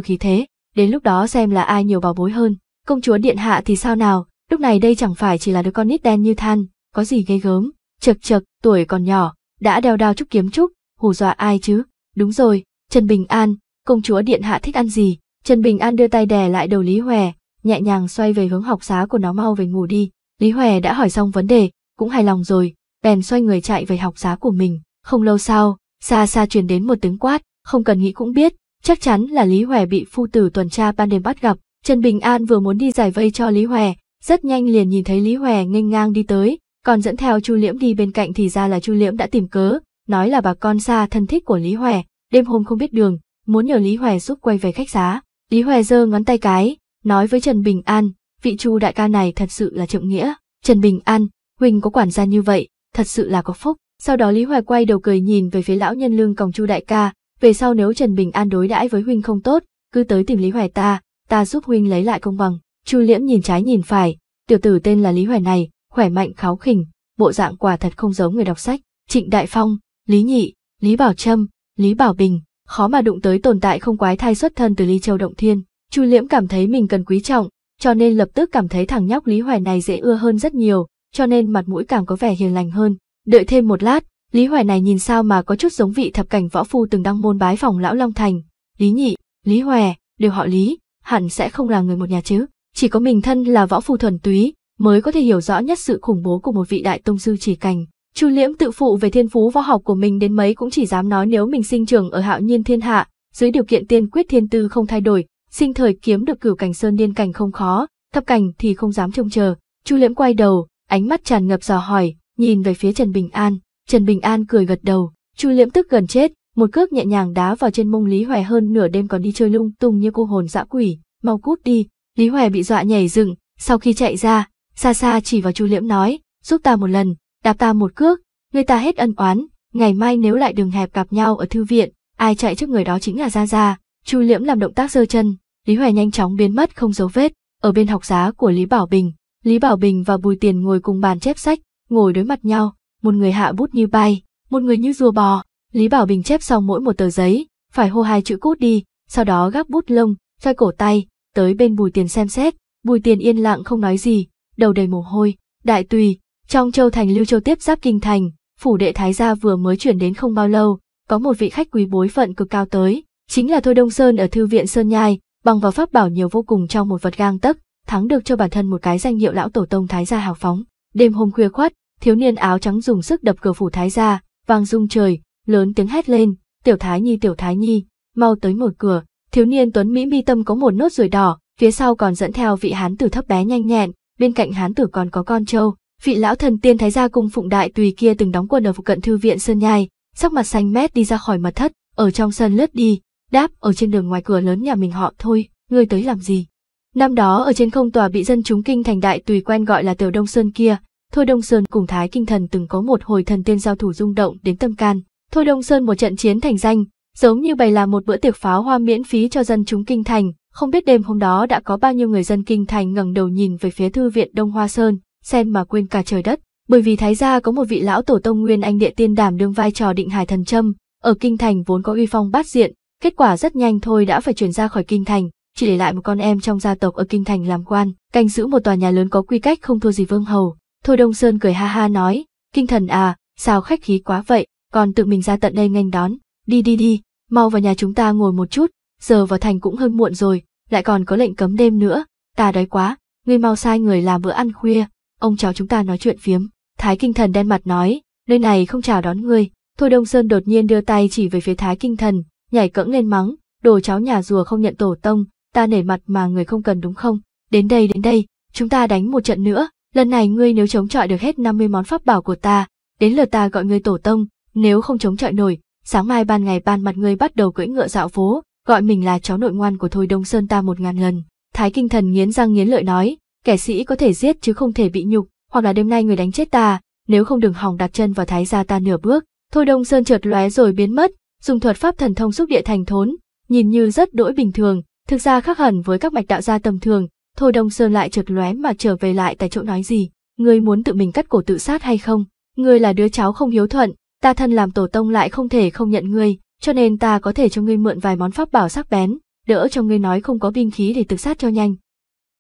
khí thế đến lúc đó xem là ai nhiều bảo bối hơn. Công chúa điện hạ thì sao nào, lúc này đây chẳng phải chỉ là đứa con nít đen như than, có gì ghê gớm, chật chật, tuổi còn nhỏ, đã đeo đao trúc kiếm trúc, hù dọa ai chứ, đúng rồi, Trần Bình An, công chúa điện hạ thích ăn gì, Trần Bình An đưa tay đè lại đầu Lý Hòe, nhẹ nhàng xoay về hướng học xá của nó mau về ngủ đi, Lý Hòe đã hỏi xong vấn đề, cũng hài lòng rồi, bèn xoay người chạy về học xá của mình, không lâu sau, xa xa truyền đến một tiếng quát, không cần nghĩ cũng biết, Chắc chắn là Lý Hoè bị phu tử tuần tra ban đêm bắt gặp. Trần Bình An vừa muốn đi giải vây cho Lý Hoè, rất nhanh liền nhìn thấy Lý Hoè nghênh ngang đi tới, còn dẫn theo Chu Liễm đi bên cạnh thì ra là Chu Liễm đã tìm cớ, nói là bà con xa thân thích của Lý Hoè, đêm hôm không biết đường, muốn nhờ Lý Hoè giúp quay về khách giá. Lý Hoè giơ ngón tay cái, nói với Trần Bình An, vị Chu đại ca này thật sự là trượng nghĩa. Trần Bình An, huynh có quản gia như vậy, thật sự là có phúc. Sau đó Lý Hoè quay đầu cười nhìn về phía lão nhân lương còng Chu đại ca, về sau nếu Trần Bình An đối đãi với huynh không tốt, cứ tới tìm Lý Hoài ta, ta giúp huynh lấy lại công bằng. Chu Liễm nhìn trái nhìn phải, tiểu tử tên là Lý Hoài này, khỏe mạnh kháo khỉnh, bộ dạng quả thật không giống người đọc sách. Trịnh Đại Phong, Lý Nhị, Lý Bảo Trâm, Lý Bảo Bình, khó mà đụng tới tồn tại không quái thai xuất thân từ Ly Châu Động Thiên. Chu Liễm cảm thấy mình cần quý trọng, cho nên lập tức cảm thấy thằng nhóc Lý Hoài này dễ ưa hơn rất nhiều, cho nên mặt mũi càng có vẻ hiền lành hơn. Đợi thêm một lát, Lý Hoài này nhìn sao mà có chút giống vị thập cảnh võ phu từng đăng môn bái phòng lão Long Thành, Lý Nhị, Lý Hoài, đều họ Lý, hẳn sẽ không là người một nhà chứ. Chỉ có mình thân là võ phu thuần túy, mới có thể hiểu rõ nhất sự khủng bố của một vị đại tông sư chỉ cảnh. Chu Liễm tự phụ về thiên phú võ học của mình đến mấy cũng chỉ dám nói nếu mình sinh trưởng ở Hạo Nhiên Thiên Hạ, dưới điều kiện tiên quyết thiên tư không thay đổi, sinh thời kiếm được cửu cảnh sơn điên cảnh không khó, thập cảnh thì không dám trông chờ. Chu Liễm quay đầu, ánh mắt tràn ngập dò hỏi, nhìn về phía Trần Bình An, Trần Bình An cười gật đầu, Chu Liễm tức gần chết, một cước nhẹ nhàng đá vào trên mông Lý Hoài hơn nửa đêm còn đi chơi lung tung như cô hồn dã quỷ, mau cút đi. Lý Hoài bị dọa nhảy dựng, sau khi chạy ra, xa xa chỉ vào Chu Liễm nói, giúp ta một lần, đạp ta một cước, người ta hết ân oán, ngày mai nếu lại đường hẹp gặp nhau ở thư viện, ai chạy trước người đó chính là Gia Gia. Chu Liễm làm động tác giơ chân, Lý Hoài nhanh chóng biến mất không dấu vết, ở bên học giá của Lý Bảo Bình, Lý Bảo Bình và Bùi Tiền ngồi cùng bàn chép sách, ngồi đối mặt nhau, một người hạ bút như bay, một người như rùa bò. Lý Bảo Bình chép xong mỗi một tờ giấy, phải hô hai chữ cút đi, sau đó gác bút lông, xoay cổ tay, tới bên Bùi Tiền xem xét. Bùi Tiền yên lặng không nói gì, đầu đầy mồ hôi, đại tùy, trong châu thành lưu châu tiếp giáp kinh thành, phủ đệ thái gia vừa mới chuyển đến không bao lâu, có một vị khách quý bối phận cực cao tới, chính là Thôi Đông Sơn ở thư viện Sơn Nhai, bằng vào pháp bảo nhiều vô cùng trong một vật gang tấc, thắng được cho bản thân một cái danh hiệu lão tổ tông thái gia hào phóng. Đêm hôm khuya khoát, thiếu niên áo trắng dùng sức đập cửa phủ thái ra, vang rung trời, lớn tiếng hét lên, tiểu thái nhi tiểu thái nhi, mau tới mở cửa, thiếu niên tuấn Mỹ mi tâm có một nốt ruồi đỏ, phía sau còn dẫn theo vị hán tử thấp bé nhanh nhẹn, bên cạnh hán tử còn có con trâu, vị lão thần tiên thái gia cung phụng đại tùy kia từng đóng quân ở phụ cận thư viện Sơn Nhai, sắc mặt xanh mét đi ra khỏi mật thất, ở trong sân lướt đi, đáp ở trên đường ngoài cửa lớn nhà mình họ thôi, ngươi tới làm gì? Năm đó ở trên không tòa bị dân chúng kinh thành đại tùy quen gọi là Tiểu Đông Sơn kia, Thôi Đông Sơn cùng Thái Kinh Thần từng có một hồi thần tiên giao thủ rung động đến tâm can. Thôi Đông Sơn một trận chiến thành danh, giống như bày là một bữa tiệc pháo hoa miễn phí cho dân chúng kinh thành, không biết đêm hôm đó đã có bao nhiêu người dân kinh thành ngẩng đầu nhìn về phía thư viện Đông Hoa Sơn, xem mà quên cả trời đất, bởi vì thái gia có một vị lão tổ tông Nguyên Anh địa tiên đảm đương vai trò định hải thần châm, ở kinh thành vốn có uy phong bát diện, kết quả rất nhanh thôi đã phải chuyển ra khỏi kinh thành, chỉ để lại một con em trong gia tộc ở kinh thành làm quan, canh giữ một tòa nhà lớn có quy cách không thua gì vương hầu. Thôi Đông Sơn cười ha ha nói, kinh thần à, sao khách khí quá vậy, còn tự mình ra tận đây nghênh đón, đi đi đi, mau vào nhà chúng ta ngồi một chút, giờ vào thành cũng hơi muộn rồi, lại còn có lệnh cấm đêm nữa, ta đói quá, ngươi mau sai người làm bữa ăn khuya, ông cháu chúng ta nói chuyện phiếm. Thái Kinh Thần đen mặt nói, nơi này không chào đón ngươi. Thôi Đông Sơn đột nhiên đưa tay chỉ về phía Thái Kinh Thần, nhảy cẫng lên mắng, đồ cháu nhà rùa không nhận tổ tông, ta nể mặt mà người không cần đúng không? Đến đây đến đây, chúng ta đánh một trận nữa, lần này ngươi nếu chống chọi được hết 50 món pháp bảo của ta, đến lượt ta gọi ngươi tổ tông, nếu không chống chọi nổi, sáng mai ban ngày ban mặt ngươi bắt đầu cưỡi ngựa dạo phố, gọi mình là cháu nội ngoan của Thôi Đông Sơn ta một ngàn lần. Thái Kinh Thần nghiến răng nghiến lợi nói, kẻ sĩ có thể giết chứ không thể bị nhục, hoặc là đêm nay người đánh chết ta, nếu không đừng hòng đặt chân vào thái gia ta nửa bước. Thôi Đông Sơn trượt lóe rồi biến mất, dùng thuật pháp thần thông xúc địa thành thốn, nhìn như rất đỗi bình thường, thực ra khác hẳn với các mạch đạo gia tầm thường, Thôi Đông Sơn lại chợt lóe mà trở về lại tại chỗ nói gì, ngươi muốn tự mình cắt cổ tự sát hay không? Ngươi là đứa cháu không hiếu thuận, ta thân làm tổ tông lại không thể không nhận ngươi, cho nên ta có thể cho ngươi mượn vài món pháp bảo sắc bén, đỡ cho ngươi nói không có binh khí để tự sát cho nhanh.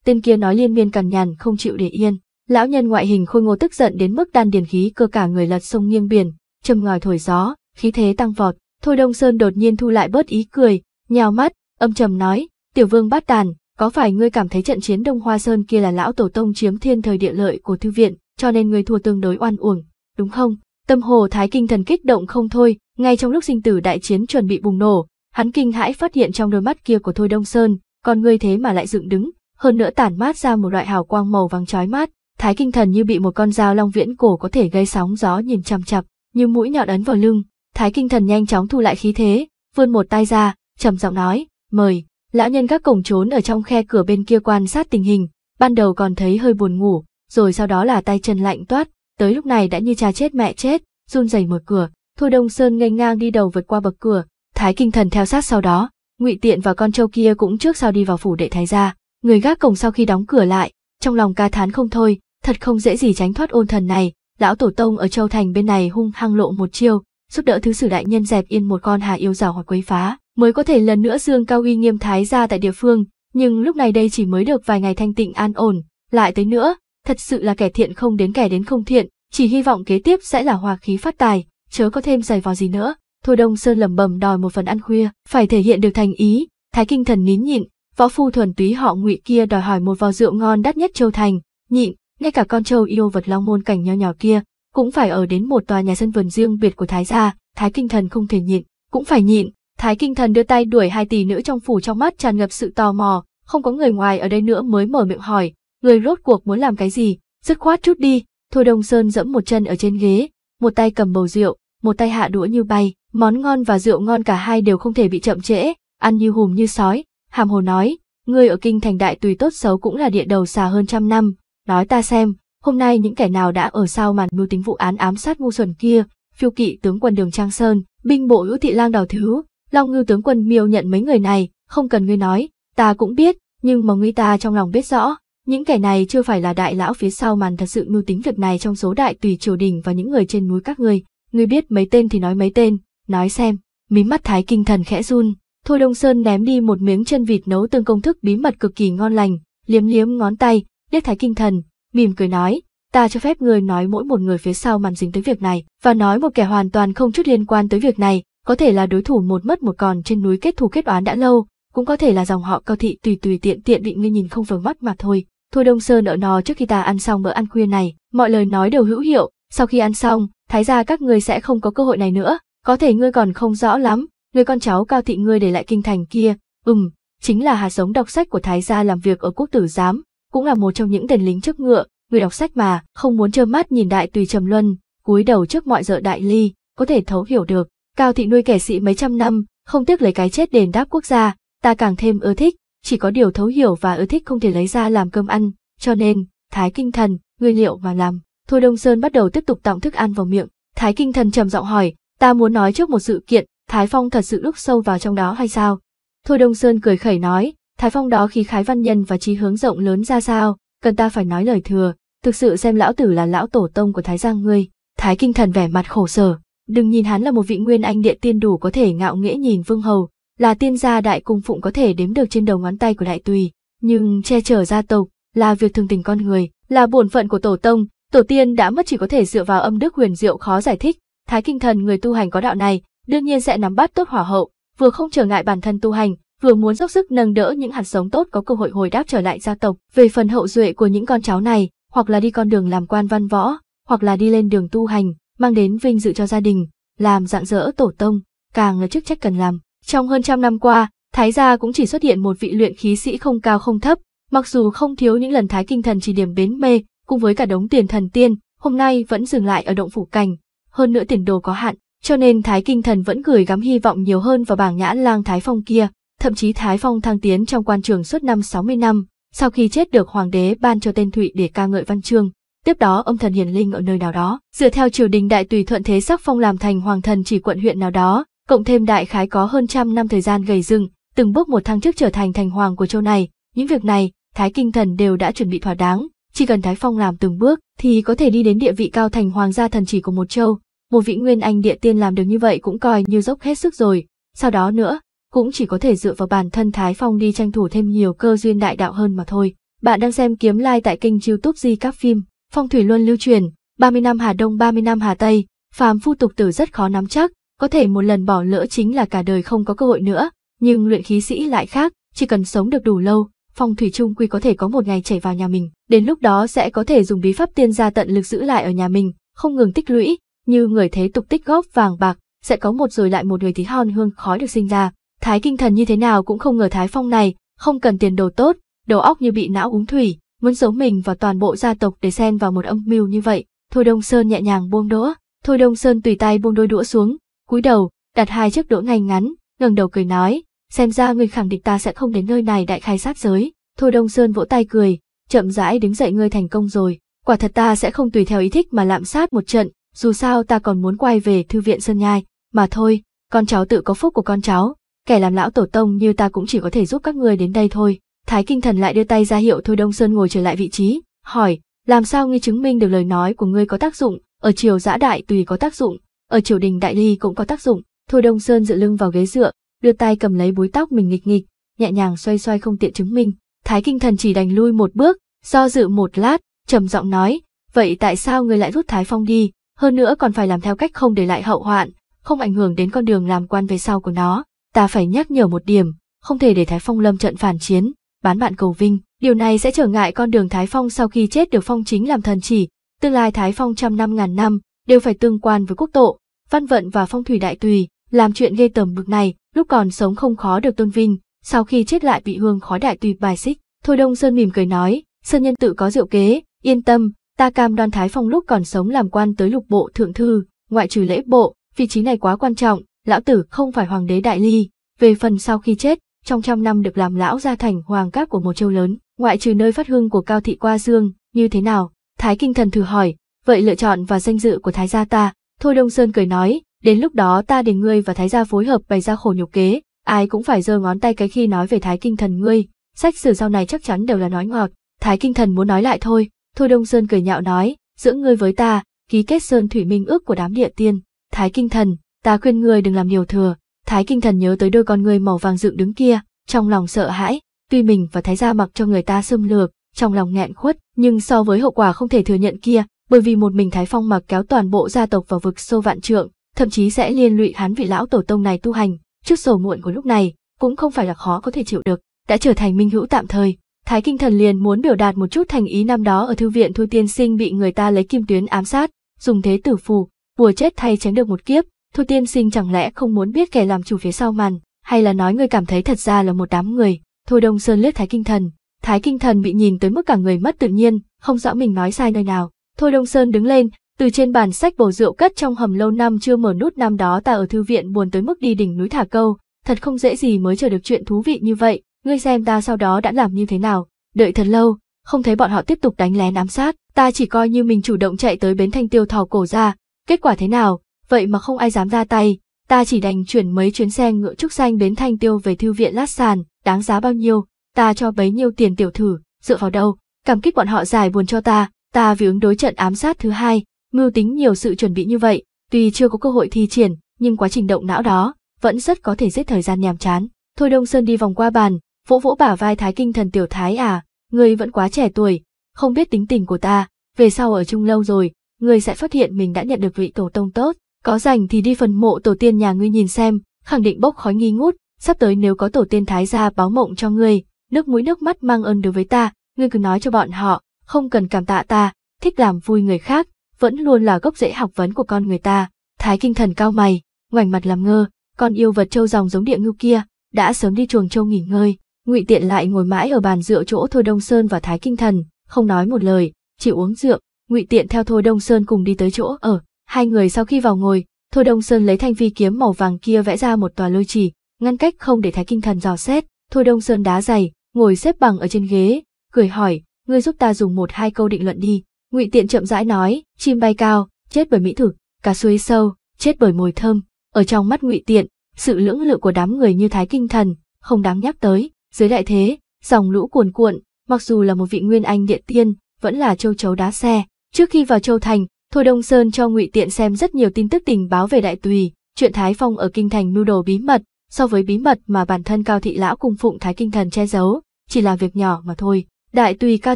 Tên kia nói liên miên cằn nhằn không chịu để yên, lão nhân ngoại hình khôi ngô tức giận đến mức đan điền khí cơ cả người lật sông nghiêng biển, trầm ngòi thổi gió, khí thế tăng vọt, Thôi Đông Sơn đột nhiên thu lại bớt ý cười, nhào mắt, âm trầm nói, "Tiểu Vương bát đàn, có phải ngươi cảm thấy trận chiến Đông Hoa Sơn kia là lão tổ tông chiếm thiên thời địa lợi của thư viện, cho nên ngươi thua tương đối oan uổng, đúng không? Tâm hồ thái kinh thần kích động không thôi, ngay trong lúc sinh tử đại chiến chuẩn bị bùng nổ, hắn kinh hãi phát hiện trong đôi mắt kia của Thôi Đông Sơn, còn ngươi thế mà lại dựng đứng, hơn nữa tản mát ra một loại hào quang màu vàng chói mát, thái kinh thần như bị một con dao long viễn cổ có thể gây sóng gió nhìn chằm chặp, như mũi nhọn ấn vào lưng, thái kinh thần nhanh chóng thu lại khí thế, vươn một tay ra, trầm giọng nói, "Mời, Lão nhân các cổng trốn ở trong khe cửa bên kia quan sát tình hình, ban đầu còn thấy hơi buồn ngủ, rồi sau đó là tay chân lạnh toát, tới lúc này đã như cha chết mẹ chết, run rẩy mở cửa, Thôi Đông Sơn nghênh ngang đi đầu vượt qua bậc cửa, Thái Kinh Thần theo sát sau đó, Ngụy Tiện và con trâu kia cũng trước sau đi vào phủ đệ thái gia, người gác cổng sau khi đóng cửa lại, trong lòng ca thán không thôi, thật không dễ gì tránh thoát ôn thần này, lão tổ tông ở châu thành bên này hung hăng lộ một chiêu, giúp đỡ thứ sử đại nhân dẹp yên một con hà yêu rào hoặc quấy phá, mới có thể lần nữa dương cao uy nghiêm thái ra tại địa phương, nhưng lúc này đây chỉ mới được vài ngày thanh tịnh an ổn, lại tới nữa, thật sự là kẻ thiện không đến kẻ đến không thiện, chỉ hy vọng kế tiếp sẽ là hòa khí phát tài, chớ có thêm giày vò gì nữa. Thôi Đông Sơn lẩm bẩm đòi một phần ăn khuya, phải thể hiện được thành ý, Thái Kinh Thần nín nhịn, võ phu thuần túy họ Ngụy kia đòi hỏi một vò rượu ngon đắt nhất châu thành, nhịn, ngay cả con trâu yêu vật long môn cảnh nho nhỏ kia, cũng phải ở đến một tòa nhà sân vườn riêng biệt của Thái gia, Thái Kinh Thần không thể nhịn, cũng phải nhịn, Thái Kinh Thần đưa tay đuổi hai tỷ nữ trong phủ trong mắt tràn ngập sự tò mò, không có người ngoài ở đây nữa mới mở miệng hỏi, người rốt cuộc muốn làm cái gì, dứt khoát chút đi, Thôi Đông Sơn dẫm một chân ở trên ghế, một tay cầm bầu rượu, một tay hạ đũa như bay, món ngon và rượu ngon cả hai đều không thể bị chậm trễ, ăn như hùm như sói, hàm hồ nói, người ở kinh thành đại tùy tốt xấu cũng là địa đầu xà hơn trăm năm, nói ta xem, hôm nay những kẻ nào đã ở sau màn mưu tính vụ án ám sát ngu xuẩn kia, phiêu kỵ tướng quân đường Trang Sơn, binh bộ hữu thị lang đào thứ, Long ngư tướng quân miêu nhận mấy người này, không cần ngươi nói, ta cũng biết, nhưng mà ngươi ta trong lòng biết rõ, những kẻ này chưa phải là đại lão phía sau màn thật sự mưu tính việc này trong số đại tùy triều đình và những người trên núi các ngươi, ngươi biết mấy tên thì nói mấy tên, nói xem, mí mắt thái kinh thần khẽ run, Thôi Đông Sơn ném đi một miếng chân vịt nấu tương công thức bí mật cực kỳ ngon lành, liếm liếm ngón tay, liếc thái kinh thần, mỉm cười nói, ta cho phép người nói mỗi một người phía sau màn dính tới việc này, và nói một kẻ hoàn toàn không chút liên quan tới việc này, có thể là đối thủ một mất một còn trên núi kết thù kết oán đã lâu, cũng có thể là dòng họ cao thị tùy tùy tiện tiện bị ngươi nhìn không vừa mắt mà thôi. Thôi Đông Sơn nợ nó trước khi ta ăn xong bữa ăn khuya này, mọi lời nói đều hữu hiệu, sau khi ăn xong, thái gia các ngươi sẽ không có cơ hội này nữa, có thể ngươi còn không rõ lắm, người con cháu cao thị ngươi để lại kinh thành kia, ừm, chính là hạt giống đọc sách của thái gia làm việc ở quốc tử giám, cũng là một trong những đền lính trước ngựa, người đọc sách mà, không muốn trơ mắt nhìn đại tùy trầm luân, cúi đầu trước mọi dợ đại ly, có thể thấu hiểu được, Cao thị nuôi kẻ sĩ mấy trăm năm, không tiếc lấy cái chết đền đáp quốc gia, ta càng thêm ưa thích, chỉ có điều thấu hiểu và ưa thích không thể lấy ra làm cơm ăn, cho nên, thái kinh thần, nguyên liệu mà làm. Thôi Đông Sơn bắt đầu tiếp tục tọng thức ăn vào miệng, thái kinh thần trầm giọng hỏi, ta muốn nói trước một sự kiện, thái phong thật sự lúc sâu vào trong đó hay sao? Thôi Đông Sơn cười khẩy nói, thái phong đó khí khái văn nhân và trí hướng rộng lớn ra sao, cần ta phải nói lời thừa, thực sự xem lão tử là lão tổ tông của thái giang ngươi. Thái kinh thần vẻ mặt khổ sở, Đừng nhìn hắn là một vị nguyên anh địa tiên đủ có thể ngạo nghễ nhìn vương hầu, là tiên gia đại cung phụng có thể đếm được trên đầu ngón tay của đại tùy, nhưng che chở gia tộc là việc thường tình con người, là bổn phận của tổ tông, tổ tiên đã mất chỉ có thể dựa vào âm đức huyền diệu khó giải thích, thái kinh thần người tu hành có đạo này, đương nhiên sẽ nắm bắt tốt hỏa hậu, vừa không trở ngại bản thân tu hành, vừa muốn dốc sức nâng đỡ những hạt sống tốt có cơ hội hồi đáp trở lại gia tộc. Về phần hậu duệ của những con cháu này, hoặc là đi con đường làm quan văn võ, hoặc là đi lên đường tu hành, mang đến vinh dự cho gia đình, làm dạng dỡ tổ tông, càng là chức trách cần làm. Trong hơn trăm năm qua, Thái gia cũng chỉ xuất hiện một vị luyện khí sĩ không cao không thấp, mặc dù không thiếu những lần Thái Kinh Thần chỉ điểm bến mê, cùng với cả đống tiền thần tiên, hôm nay vẫn dừng lại ở động phủ cảnh, hơn nữa tiền đồ có hạn, cho nên Thái Kinh Thần vẫn gửi gắm hy vọng nhiều hơn vào bảng nhã lang Thái Phong kia, thậm chí Thái Phong thăng tiến trong quan trường suốt năm 60 năm, sau khi chết được hoàng đế ban cho tên Thụy để ca ngợi văn chương, Tiếp đó ông thần hiền linh ở nơi nào đó, dựa theo triều đình đại tùy thuận thế sắc phong làm thành hoàng thần chỉ quận huyện nào đó, cộng thêm đại khái có hơn trăm năm thời gian gầy dựng từng bước một thăng chức trở thành thành hoàng của châu này. Những việc này, Thái Kinh Thần đều đã chuẩn bị thỏa đáng, chỉ cần Thái Phong làm từng bước thì có thể đi đến địa vị cao thành hoàng gia thần chỉ của một châu. Một vị nguyên anh địa tiên làm được như vậy cũng coi như dốc hết sức rồi. Sau đó nữa, cũng chỉ có thể dựa vào bản thân Thái Phong đi tranh thủ thêm nhiều cơ duyên đại đạo hơn mà thôi. Bạn đang xem Kiếm Lai like tại kênh YouTube Di các phim. Phong thủy luôn lưu truyền, 30 năm Hà Đông 30 năm Hà Tây, phàm phu tục tử rất khó nắm chắc, có thể một lần bỏ lỡ chính là cả đời không có cơ hội nữa, nhưng luyện khí sĩ lại khác, chỉ cần sống được đủ lâu, phong thủy trung quy có thể có một ngày chảy vào nhà mình, đến lúc đó sẽ có thể dùng bí pháp tiên gia tận lực giữ lại ở nhà mình, không ngừng tích lũy, như người thế tục tích góp vàng bạc, sẽ có một rồi lại một người thí hon hương khói được sinh ra. Thái kinh thần như thế nào cũng không ngờ Thái Phong này, không cần tiền đồ tốt, đầu óc như bị não uống thủy, muốn giấu mình và toàn bộ gia tộc để xen vào một âm mưu như vậy. Thôi Đông Sơn nhẹ nhàng buông đũa, Thôi Đông Sơn tùy tay buông đôi đũa xuống, cúi đầu, đặt hai chiếc đũa ngay ngắn, ngẩng đầu cười nói, xem ra người khẳng định ta sẽ không đến nơi này đại khai sát giới. Thôi Đông Sơn vỗ tay cười, chậm rãi đứng dậy ngươi thành công rồi, quả thật ta sẽ không tùy theo ý thích mà lạm sát một trận, dù sao ta còn muốn quay về thư viện Sơn Nhai, mà thôi, con cháu tự có phúc của con cháu, kẻ làm lão tổ tông như ta cũng chỉ có thể giúp các ngươi đến đây thôi. Thái Kinh Thần lại đưa tay ra hiệu Thôi Đông Sơn ngồi trở lại vị trí, hỏi, làm sao ngươi chứng minh được lời nói của ngươi có tác dụng, ở triều giã đại tùy có tác dụng, ở triều đình đại ly cũng có tác dụng. Thôi Đông Sơn dựa lưng vào ghế dựa, đưa tay cầm lấy búi tóc mình nghịch nghịch, nhẹ nhàng xoay xoay không tiện chứng minh. Thái Kinh Thần chỉ đành lui một bước, do dự một lát, trầm giọng nói, vậy tại sao ngươi lại rút Thái Phong đi, hơn nữa còn phải làm theo cách không để lại hậu hoạn, không ảnh hưởng đến con đường làm quan về sau của nó. Ta phải nhắc nhở một điểm, không thể để Thái Phong lâm trận phản chiến, bán bạn cầu vinh. Điều này sẽ trở ngại con đường Thái Phong sau khi chết được phong chính làm thần chỉ, tương lai Thái Phong trăm năm ngàn năm đều phải tương quan với quốc độ, văn vận và phong thủy đại tùy, làm chuyện ghê tởm bực này, lúc còn sống không khó được tôn vinh, sau khi chết lại bị hương khói đại tùy bài xích. Thôi Đông Sơn mỉm cười nói, Sơn nhân tự có diệu kế, yên tâm, ta cam đoan Thái Phong lúc còn sống làm quan tới lục bộ thượng thư, ngoại trừ lễ bộ, vị trí này quá quan trọng, lão tử không phải hoàng đế đại ly, về phần sau khi chết, trong trăm năm được làm lão gia thành hoàng cát của một châu lớn, ngoại trừ nơi phát hương của cao thị qua dương, như thế nào? Thái Kinh Thần thử hỏi, vậy lựa chọn và danh dự của Thái gia ta, Thôi Đông Sơn cười nói, đến lúc đó ta để ngươi và Thái gia phối hợp bày ra khổ nhục kế, ai cũng phải giơ ngón tay cái khi nói về Thái Kinh Thần ngươi, sách sử sau này chắc chắn đều là nói ngọt, Thái Kinh Thần muốn nói lại thôi, Thôi Đông Sơn cười nhạo nói, giữa ngươi với ta, ký kết Sơn Thủy Minh ước của đám địa tiên, Thái Kinh Thần, ta khuyên ngươi đừng làm điều thừa, Thái Kinh Thần nhớ tới đôi con người màu vàng dựng đứng kia, trong lòng sợ hãi, tuy mình và Thái gia mặc cho người ta xâm lược, trong lòng nghẹn khuất, nhưng so với hậu quả không thể thừa nhận kia, bởi vì một mình Thái Phong mặc kéo toàn bộ gia tộc vào vực sâu vạn trượng, thậm chí sẽ liên lụy hắn vị lão tổ tông này tu hành, trước sầu muộn của lúc này, cũng không phải là khó có thể chịu được, đã trở thành minh hữu tạm thời. Thái Kinh Thần liền muốn biểu đạt một chút thành ý năm đó ở thư viện Thu Tiên Sinh bị người ta lấy kim tuyến ám sát, dùng thế tử phù, bùa chết thay tránh được một kiếp, thu tiên sinh chẳng lẽ không muốn biết kẻ làm chủ phía sau màn, hay là nói người cảm thấy thật ra là một đám người. Thôi Đông Sơn liếc Thái Kinh Thần, Thái Kinh Thần bị nhìn tới mức cả người mất tự nhiên, không rõ mình nói sai nơi nào. Thôi Đông Sơn đứng lên, từ trên bàn sách bầu rượu cất trong hầm lâu năm chưa mở nút năm đó ta ở thư viện buồn tới mức đi đỉnh núi thả câu, thật không dễ gì mới chờ được chuyện thú vị như vậy, ngươi xem ta sau đó đã làm như thế nào, đợi thật lâu, không thấy bọn họ tiếp tục đánh lén ám sát, ta chỉ coi như mình chủ động chạy tới bến thanh tiêu thò cổ ra, kết quả thế nào, vậy mà không ai dám ra tay, ta chỉ đành chuyển mấy chuyến xe ngựa trúc xanh đến Thanh Tiêu về thư viện lát sàn, đáng giá bao nhiêu, ta cho bấy nhiêu tiền tiểu thử, dựa vào đâu, cảm kích bọn họ giải buồn cho ta, ta vì ứng đối trận ám sát thứ hai, mưu tính nhiều sự chuẩn bị như vậy, tuy chưa có cơ hội thi triển, nhưng quá trình động não đó, vẫn rất có thể giết thời gian nhàm chán. Thôi Đông Sơn đi vòng qua bàn, vỗ vỗ bả vai Thái Kinh Thần tiểu thái à, người vẫn quá trẻ tuổi, không biết tính tình của ta, về sau ở chung lâu rồi, người sẽ phát hiện mình đã nhận được vị tổ tông tốt, có rảnh thì đi phần mộ tổ tiên nhà ngươi nhìn xem, khẳng định bốc khói nghi ngút, sắp tới nếu có tổ tiên thái gia báo mộng cho ngươi, nước mũi nước mắt mang ơn đối với ta, ngươi cứ nói cho bọn họ, không cần cảm tạ ta, thích làm vui người khác, vẫn luôn là gốc rễ học vấn của con người ta. Thái kinh thần cao mày, ngoảnh mặt làm ngơ, con yêu vật trâu dòng giống địa ngưu kia, đã sớm đi chuồng trâu nghỉ ngơi, ngụy tiện lại ngồi mãi ở bàn rượu chỗ Thôi Đông Sơn và Thái kinh thần, không nói một lời, chỉ uống rượu, ngụy tiện theo Thôi Đông Sơn cùng đi tới chỗ ở Hai người sau khi vào ngồi, Thôi Đông Sơn lấy thanh vi kiếm màu vàng kia vẽ ra một tòa lôi chỉ, ngăn cách không để Thái Kinh Thần dò xét. Thôi Đông Sơn đá dày, ngồi xếp bằng ở trên ghế, cười hỏi, ngươi giúp ta dùng một hai câu định luận đi. Ngụy Tiện chậm rãi nói, chim bay cao, chết bởi mỹ thực, cá suối sâu, chết bởi mùi thơm. Ở trong mắt Ngụy Tiện, sự lưỡng lự của đám người như Thái Kinh Thần không đáng nhắc tới. Dưới đại thế, dòng lũ cuồn cuộn, mặc dù là một vị nguyên anh địa tiên, vẫn là châu chấu đá xe. Trước khi vào châu thành, Thôi Đông Sơn cho Ngụy Tiện xem rất nhiều tin tức tình báo về Đại Tùy, chuyện Thái Phong ở kinh thành mưu đồ bí mật, so với bí mật mà bản thân Cao Thị Lão cùng Phụng Thái Kinh Thần che giấu, chỉ là việc nhỏ mà thôi. Đại Tùy Cao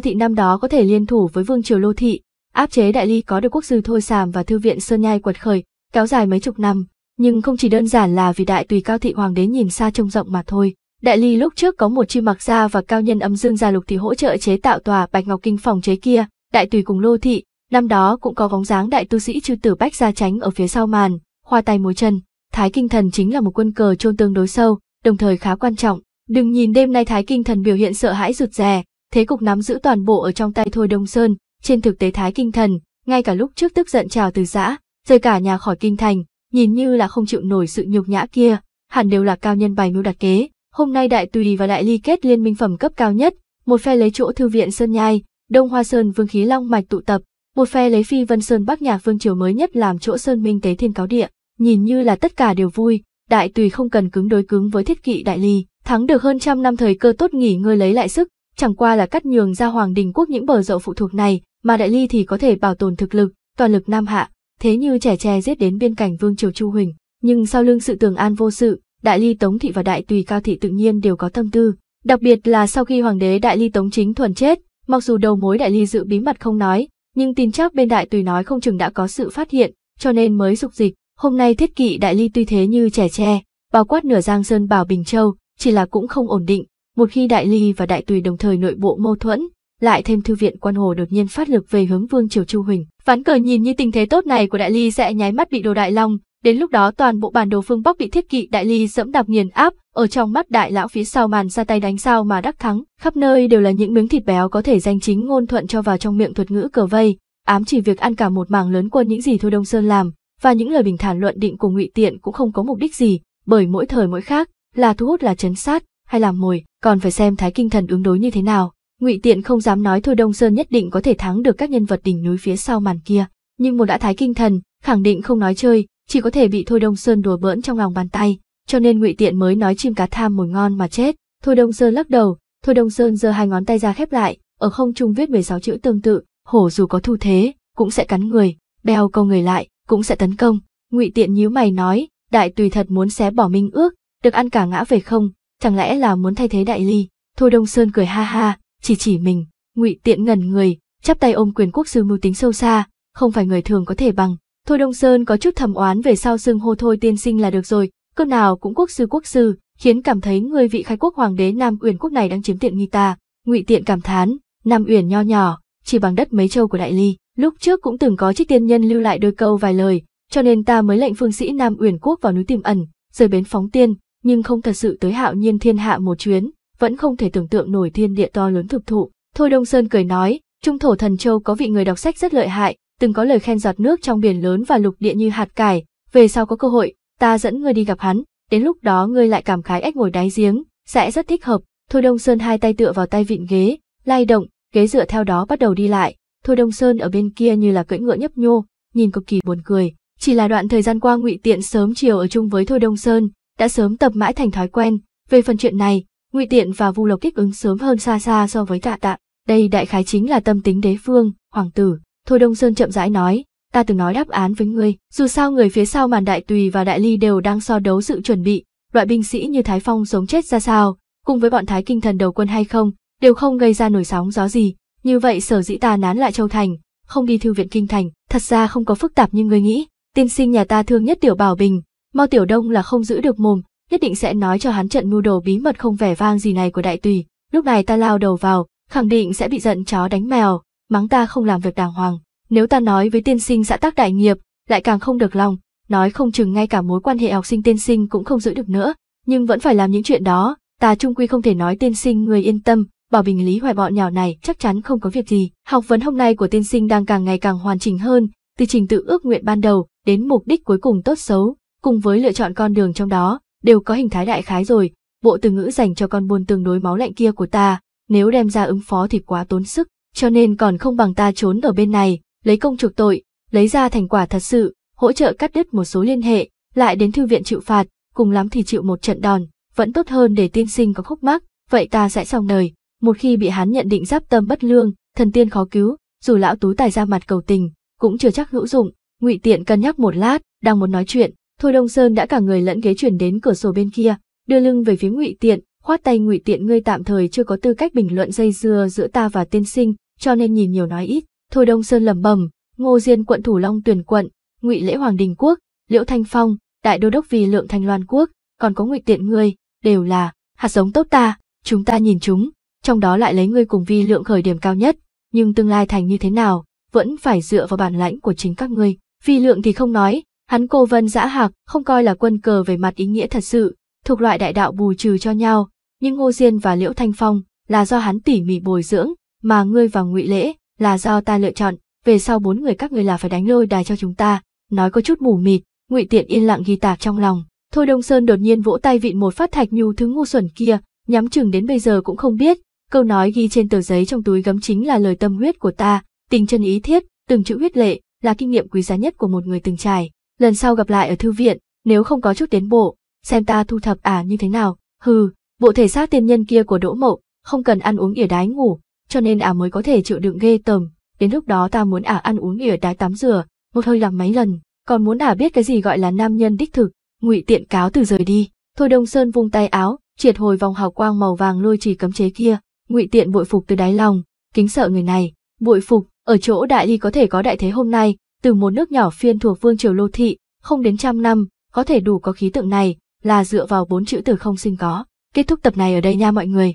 Thị năm đó có thể liên thủ với Vương Triều Lô Thị, áp chế Đại Ly có được quốc dư Thôi Sàm và Thư viện Sơn Nhai quật khởi, kéo dài mấy chục năm, nhưng không chỉ đơn giản là vì Đại Tùy Cao Thị Hoàng đế nhìn xa trông rộng mà thôi. Đại Ly lúc trước có một chi mặc gia và cao nhân âm dương gia lục thì hỗ trợ chế tạo tòa Bạch Ngọc Kinh phòng chế kia, Đại Tùy cùng Lô Thị, Năm đó cũng có bóng dáng đại tu sĩ chư tử Bách Gia Tránh ở phía sau màn, hoa tay múa chân. Thái Kinh Thần chính là một quân cờ trôn tương đối sâu, đồng thời khá quan trọng. Đừng nhìn đêm nay Thái Kinh Thần biểu hiện sợ hãi rụt rè, thế cục nắm giữ toàn bộ ở trong tay Thôi Đông Sơn, trên thực tế Thái Kinh Thần, ngay cả lúc trước tức giận trào từ giã, rời cả nhà khỏi kinh thành, nhìn như là không chịu nổi sự nhục nhã kia, hẳn đều là cao nhân bài mưu đặt kế. Hôm nay đại tùy và đại ly kết liên minh phẩm cấp cao nhất, một phe lấy chỗ thư viện Sơn Nhai, Đông Hoa Sơn Vương Khí Long mạch tụ tập, một phe lấy phi vân sơn bắc nhạc vương triều mới nhất làm chỗ sơn minh tế thiên cáo địa nhìn như là tất cả đều vui đại tùy không cần cứng đối cứng với thiết kỵ đại ly thắng được hơn trăm năm thời cơ tốt nghỉ ngơi lấy lại sức chẳng qua là cắt nhường ra hoàng đình quốc những bờ rậu phụ thuộc này mà đại ly thì có thể bảo tồn thực lực toàn lực nam hạ thế như trẻ tre giết đến biên cảnh vương triều chu huỳnh nhưng sau lưng sự tường an vô sự đại ly tống thị và đại tùy cao thị tự nhiên đều có tâm tư đặc biệt là sau khi hoàng đế đại ly tống chính thuần chết mặc dù đầu mối đại ly giữ bí mật không nói nhưng tin chắc bên đại tùy nói không chừng đã có sự phát hiện, cho nên mới dục dịch. Hôm nay thiết kỵ đại ly tuy thế như trẻ tre, bao quát nửa giang sơn bảo Bình Châu, chỉ là cũng không ổn định. Một khi đại ly và đại tùy đồng thời nội bộ mâu thuẫn, lại thêm thư viện quan hồ đột nhiên phát lực về hướng vương triều Chu Huỳnh. Ván cờ nhìn như tình thế tốt này của đại ly sẽ nháy mắt bị đồ đại long, Đến lúc đó toàn bộ bản đồ phương Bắc bị thiết kỵ đại ly dẫm đạp nghiền áp, ở trong mắt đại lão phía sau màn ra tay đánh sao mà đắc thắng, khắp nơi đều là những miếng thịt béo có thể danh chính ngôn thuận cho vào trong miệng thuật ngữ cờ vây, ám chỉ việc ăn cả một mảng lớn quân những gì Thôi Đông Sơn làm, và những lời bình thản luận định của Ngụy Tiện cũng không có mục đích gì, bởi mỗi thời mỗi khác, là thu hút là chấn sát, hay làm mồi, còn phải xem Thái Kinh Thần ứng đối như thế nào. Ngụy Tiện không dám nói Thôi Đông Sơn nhất định có thể thắng được các nhân vật đỉnh núi phía sau màn kia, nhưng một đã Thái Kinh Thần, khẳng định không nói chơi, chỉ có thể bị Thôi Đông Sơn đùa bỡn trong lòng bàn tay, cho nên Ngụy Tiện mới nói chim cá tham mùi ngon mà chết. Thôi Đông Sơn lắc đầu, Thôi Đông Sơn giơ hai ngón tay ra khép lại, ở không trung viết 16 chữ tương tự, hổ dù có thu thế, cũng sẽ cắn người, bèo câu người lại, cũng sẽ tấn công. Ngụy Tiện nhíu mày nói, đại tùy thật muốn xé bỏ minh ước, được ăn cả ngã về không, chẳng lẽ là muốn thay thế đại ly? Thôi Đông Sơn cười ha ha, chỉ chỉ mình, Ngụy Tiện ngẩn người, chắp tay ôm quyền quốc sư mưu tính sâu xa, không phải người thường có thể bằng, Thôi Đông Sơn có chút thầm oán về sau xưng hô thôi tiên sinh là được rồi, cơ nào cũng quốc sư quốc sư, khiến cảm thấy người vị khai quốc hoàng đế Nam Uyển quốc này đang chiếm tiện nghi ta. Ngụy Tiện cảm thán, Nam Uyển nho nhỏ, chỉ bằng đất mấy châu của Đại Ly, lúc trước cũng từng có chiếc tiên nhân lưu lại đôi câu vài lời, cho nên ta mới lệnh phương sĩ Nam Uyển quốc vào núi tìm ẩn, rời bến phóng tiên, nhưng không thật sự tới hạo nhiên thiên hạ một chuyến, vẫn không thể tưởng tượng nổi thiên địa to lớn thực thụ. Thôi Đông Sơn cười nói, Trung thổ thần châu có vị người đọc sách rất lợi hại, từng có lời khen giọt nước trong biển lớn và lục địa như hạt cải, về sau có cơ hội, ta dẫn ngươi đi gặp hắn, đến lúc đó ngươi lại cảm khái ếch ngồi đáy giếng, sẽ rất thích hợp. Thôi Đông Sơn hai tay tựa vào tay vịn ghế, lay động, ghế dựa theo đó bắt đầu đi lại. Thôi Đông Sơn ở bên kia như là cưỡi ngựa nhấp nhô, nhìn cực kỳ buồn cười. Chỉ là đoạn thời gian qua Ngụy Tiện sớm chiều ở chung với Thôi Đông Sơn, đã sớm tập mãi thành thói quen. Về phần chuyện này, Ngụy Tiện và Vu Lộc kích ứng sớm hơn xa xa so với Tạ Tạ. Đây đại khái chính là tâm tính đế phương, hoàng tử. Thôi Đông Sơn chậm rãi nói, ta từng nói đáp án với ngươi, dù sao người phía sau màn đại tùy và đại ly đều đang so đấu sự chuẩn bị, loại binh sĩ như Thái Phong sống chết ra sao, cùng với bọn Thái Kinh thần đầu quân hay không, đều không gây ra nổi sóng gió gì, như vậy sở dĩ ta nán lại Châu Thành, không đi thư viện kinh thành, thật ra không có phức tạp như ngươi nghĩ, tiên sinh nhà ta thương nhất tiểu bảo bình, mau tiểu đông là không giữ được mồm, nhất định sẽ nói cho hắn trận mưu đồ bí mật không vẻ vang gì này của đại tùy, lúc này ta lao đầu vào, khẳng định sẽ bị giận chó đánh mèo, mắng ta không làm việc đàng hoàng. Nếu ta nói với tiên sinh xã tác đại nghiệp, lại càng không được lòng, nói không chừng ngay cả mối quan hệ học sinh tiên sinh cũng không giữ được nữa, nhưng vẫn phải làm những chuyện đó, ta trung quy không thể nói tiên sinh người yên tâm, bảo bình lý hoài bọn nhỏ này chắc chắn không có việc gì. Học vấn hôm nay của tiên sinh đang càng ngày càng hoàn chỉnh hơn, từ trình tự ước nguyện ban đầu đến mục đích cuối cùng tốt xấu, cùng với lựa chọn con đường trong đó, đều có hình thái đại khái rồi, bộ từ ngữ dành cho con buôn tương đối máu lạnh kia của ta, nếu đem ra ứng phó thì quá tốn sức, cho nên còn không bằng ta trốn ở bên này, lấy công trục tội, lấy ra thành quả thật sự, hỗ trợ cắt đứt một số liên hệ, lại đến thư viện chịu phạt, cùng lắm thì chịu một trận đòn, vẫn tốt hơn để tiên sinh có khúc mắc, vậy ta sẽ xong đời. Một khi bị hắn nhận định giáp tâm bất lương, thần tiên khó cứu, dù lão tú tài ra mặt cầu tình, cũng chưa chắc hữu dụng. Ngụy Tiện cân nhắc một lát, đang muốn nói chuyện, Thôi Đông Sơn đã cả người lẫn ghế chuyển đến cửa sổ bên kia, đưa lưng về phía Ngụy Tiện, khoát tay Ngụy Tiện ngươi tạm thời chưa có tư cách bình luận dây dưa giữa ta và tiên sinh, cho nên nhìn nhiều nói ít, Thôi Đông Sơn lẩm bẩm, Ngô Diên quận thủ Long Tuyền quận, Ngụy Lễ Hoàng Đình quốc, Liễu Thanh Phong, Đại Đô đốc vì Lượng Thanh Loan quốc, còn có Ngụy Tiện ngươi, đều là hạt giống tốt ta, chúng ta nhìn chúng, trong đó lại lấy ngươi cùng vi lượng khởi điểm cao nhất, nhưng tương lai thành như thế nào, vẫn phải dựa vào bản lãnh của chính các ngươi. Vi lượng thì không nói, hắn cô vân dã hạc, không coi là quân cờ về mặt ý nghĩa thật sự, thuộc loại đại đạo bù trừ cho nhau, nhưng Ngô Diên và Liễu Thanh Phong là do hắn tỉ mỉ bồi dưỡng, mà ngươi và ngụy lễ là do ta lựa chọn về sau bốn người các ngươi là phải đánh lôi đài cho chúng ta nói có chút mù mịt ngụy tiện yên lặng ghi tạc trong lòng thôi đông sơn đột nhiên vỗ tay vịn một phát thạch nhu thứ ngu xuẩn kia nhắm chừng đến bây giờ cũng không biết câu nói ghi trên tờ giấy trong túi gấm chính là lời tâm huyết của ta tình chân ý thiết từng chữ huyết lệ là kinh nghiệm quý giá nhất của một người từng trải lần sau gặp lại ở thư viện nếu không có chút tiến bộ xem ta thu thập à như thế nào hừ bộ thể xác tiên nhân kia của đỗ mậu không cần ăn uống ỉa đái ngủ cho nên ả mới có thể chịu đựng ghê tởm. Đến lúc đó ta muốn ả ăn uống ỉa đái tắm rửa, một hơi làm mấy lần, còn muốn ả biết cái gì gọi là nam nhân đích thực, ngụy tiện cáo từ rời đi. Thôi Đông Sơn vung tay áo, triệt hồi vòng hào quang màu vàng lôi trì cấm chế kia, ngụy tiện bội phục từ đáy lòng, kính sợ người này, bội phục, ở chỗ đại ly có thể có đại thế hôm nay, từ một nước nhỏ phiên thuộc vương triều lô thị, không đến trăm năm, có thể đủ có khí tượng này, là dựa vào bốn chữ từ không sinh có. Kết thúc tập này ở đây nha mọi người.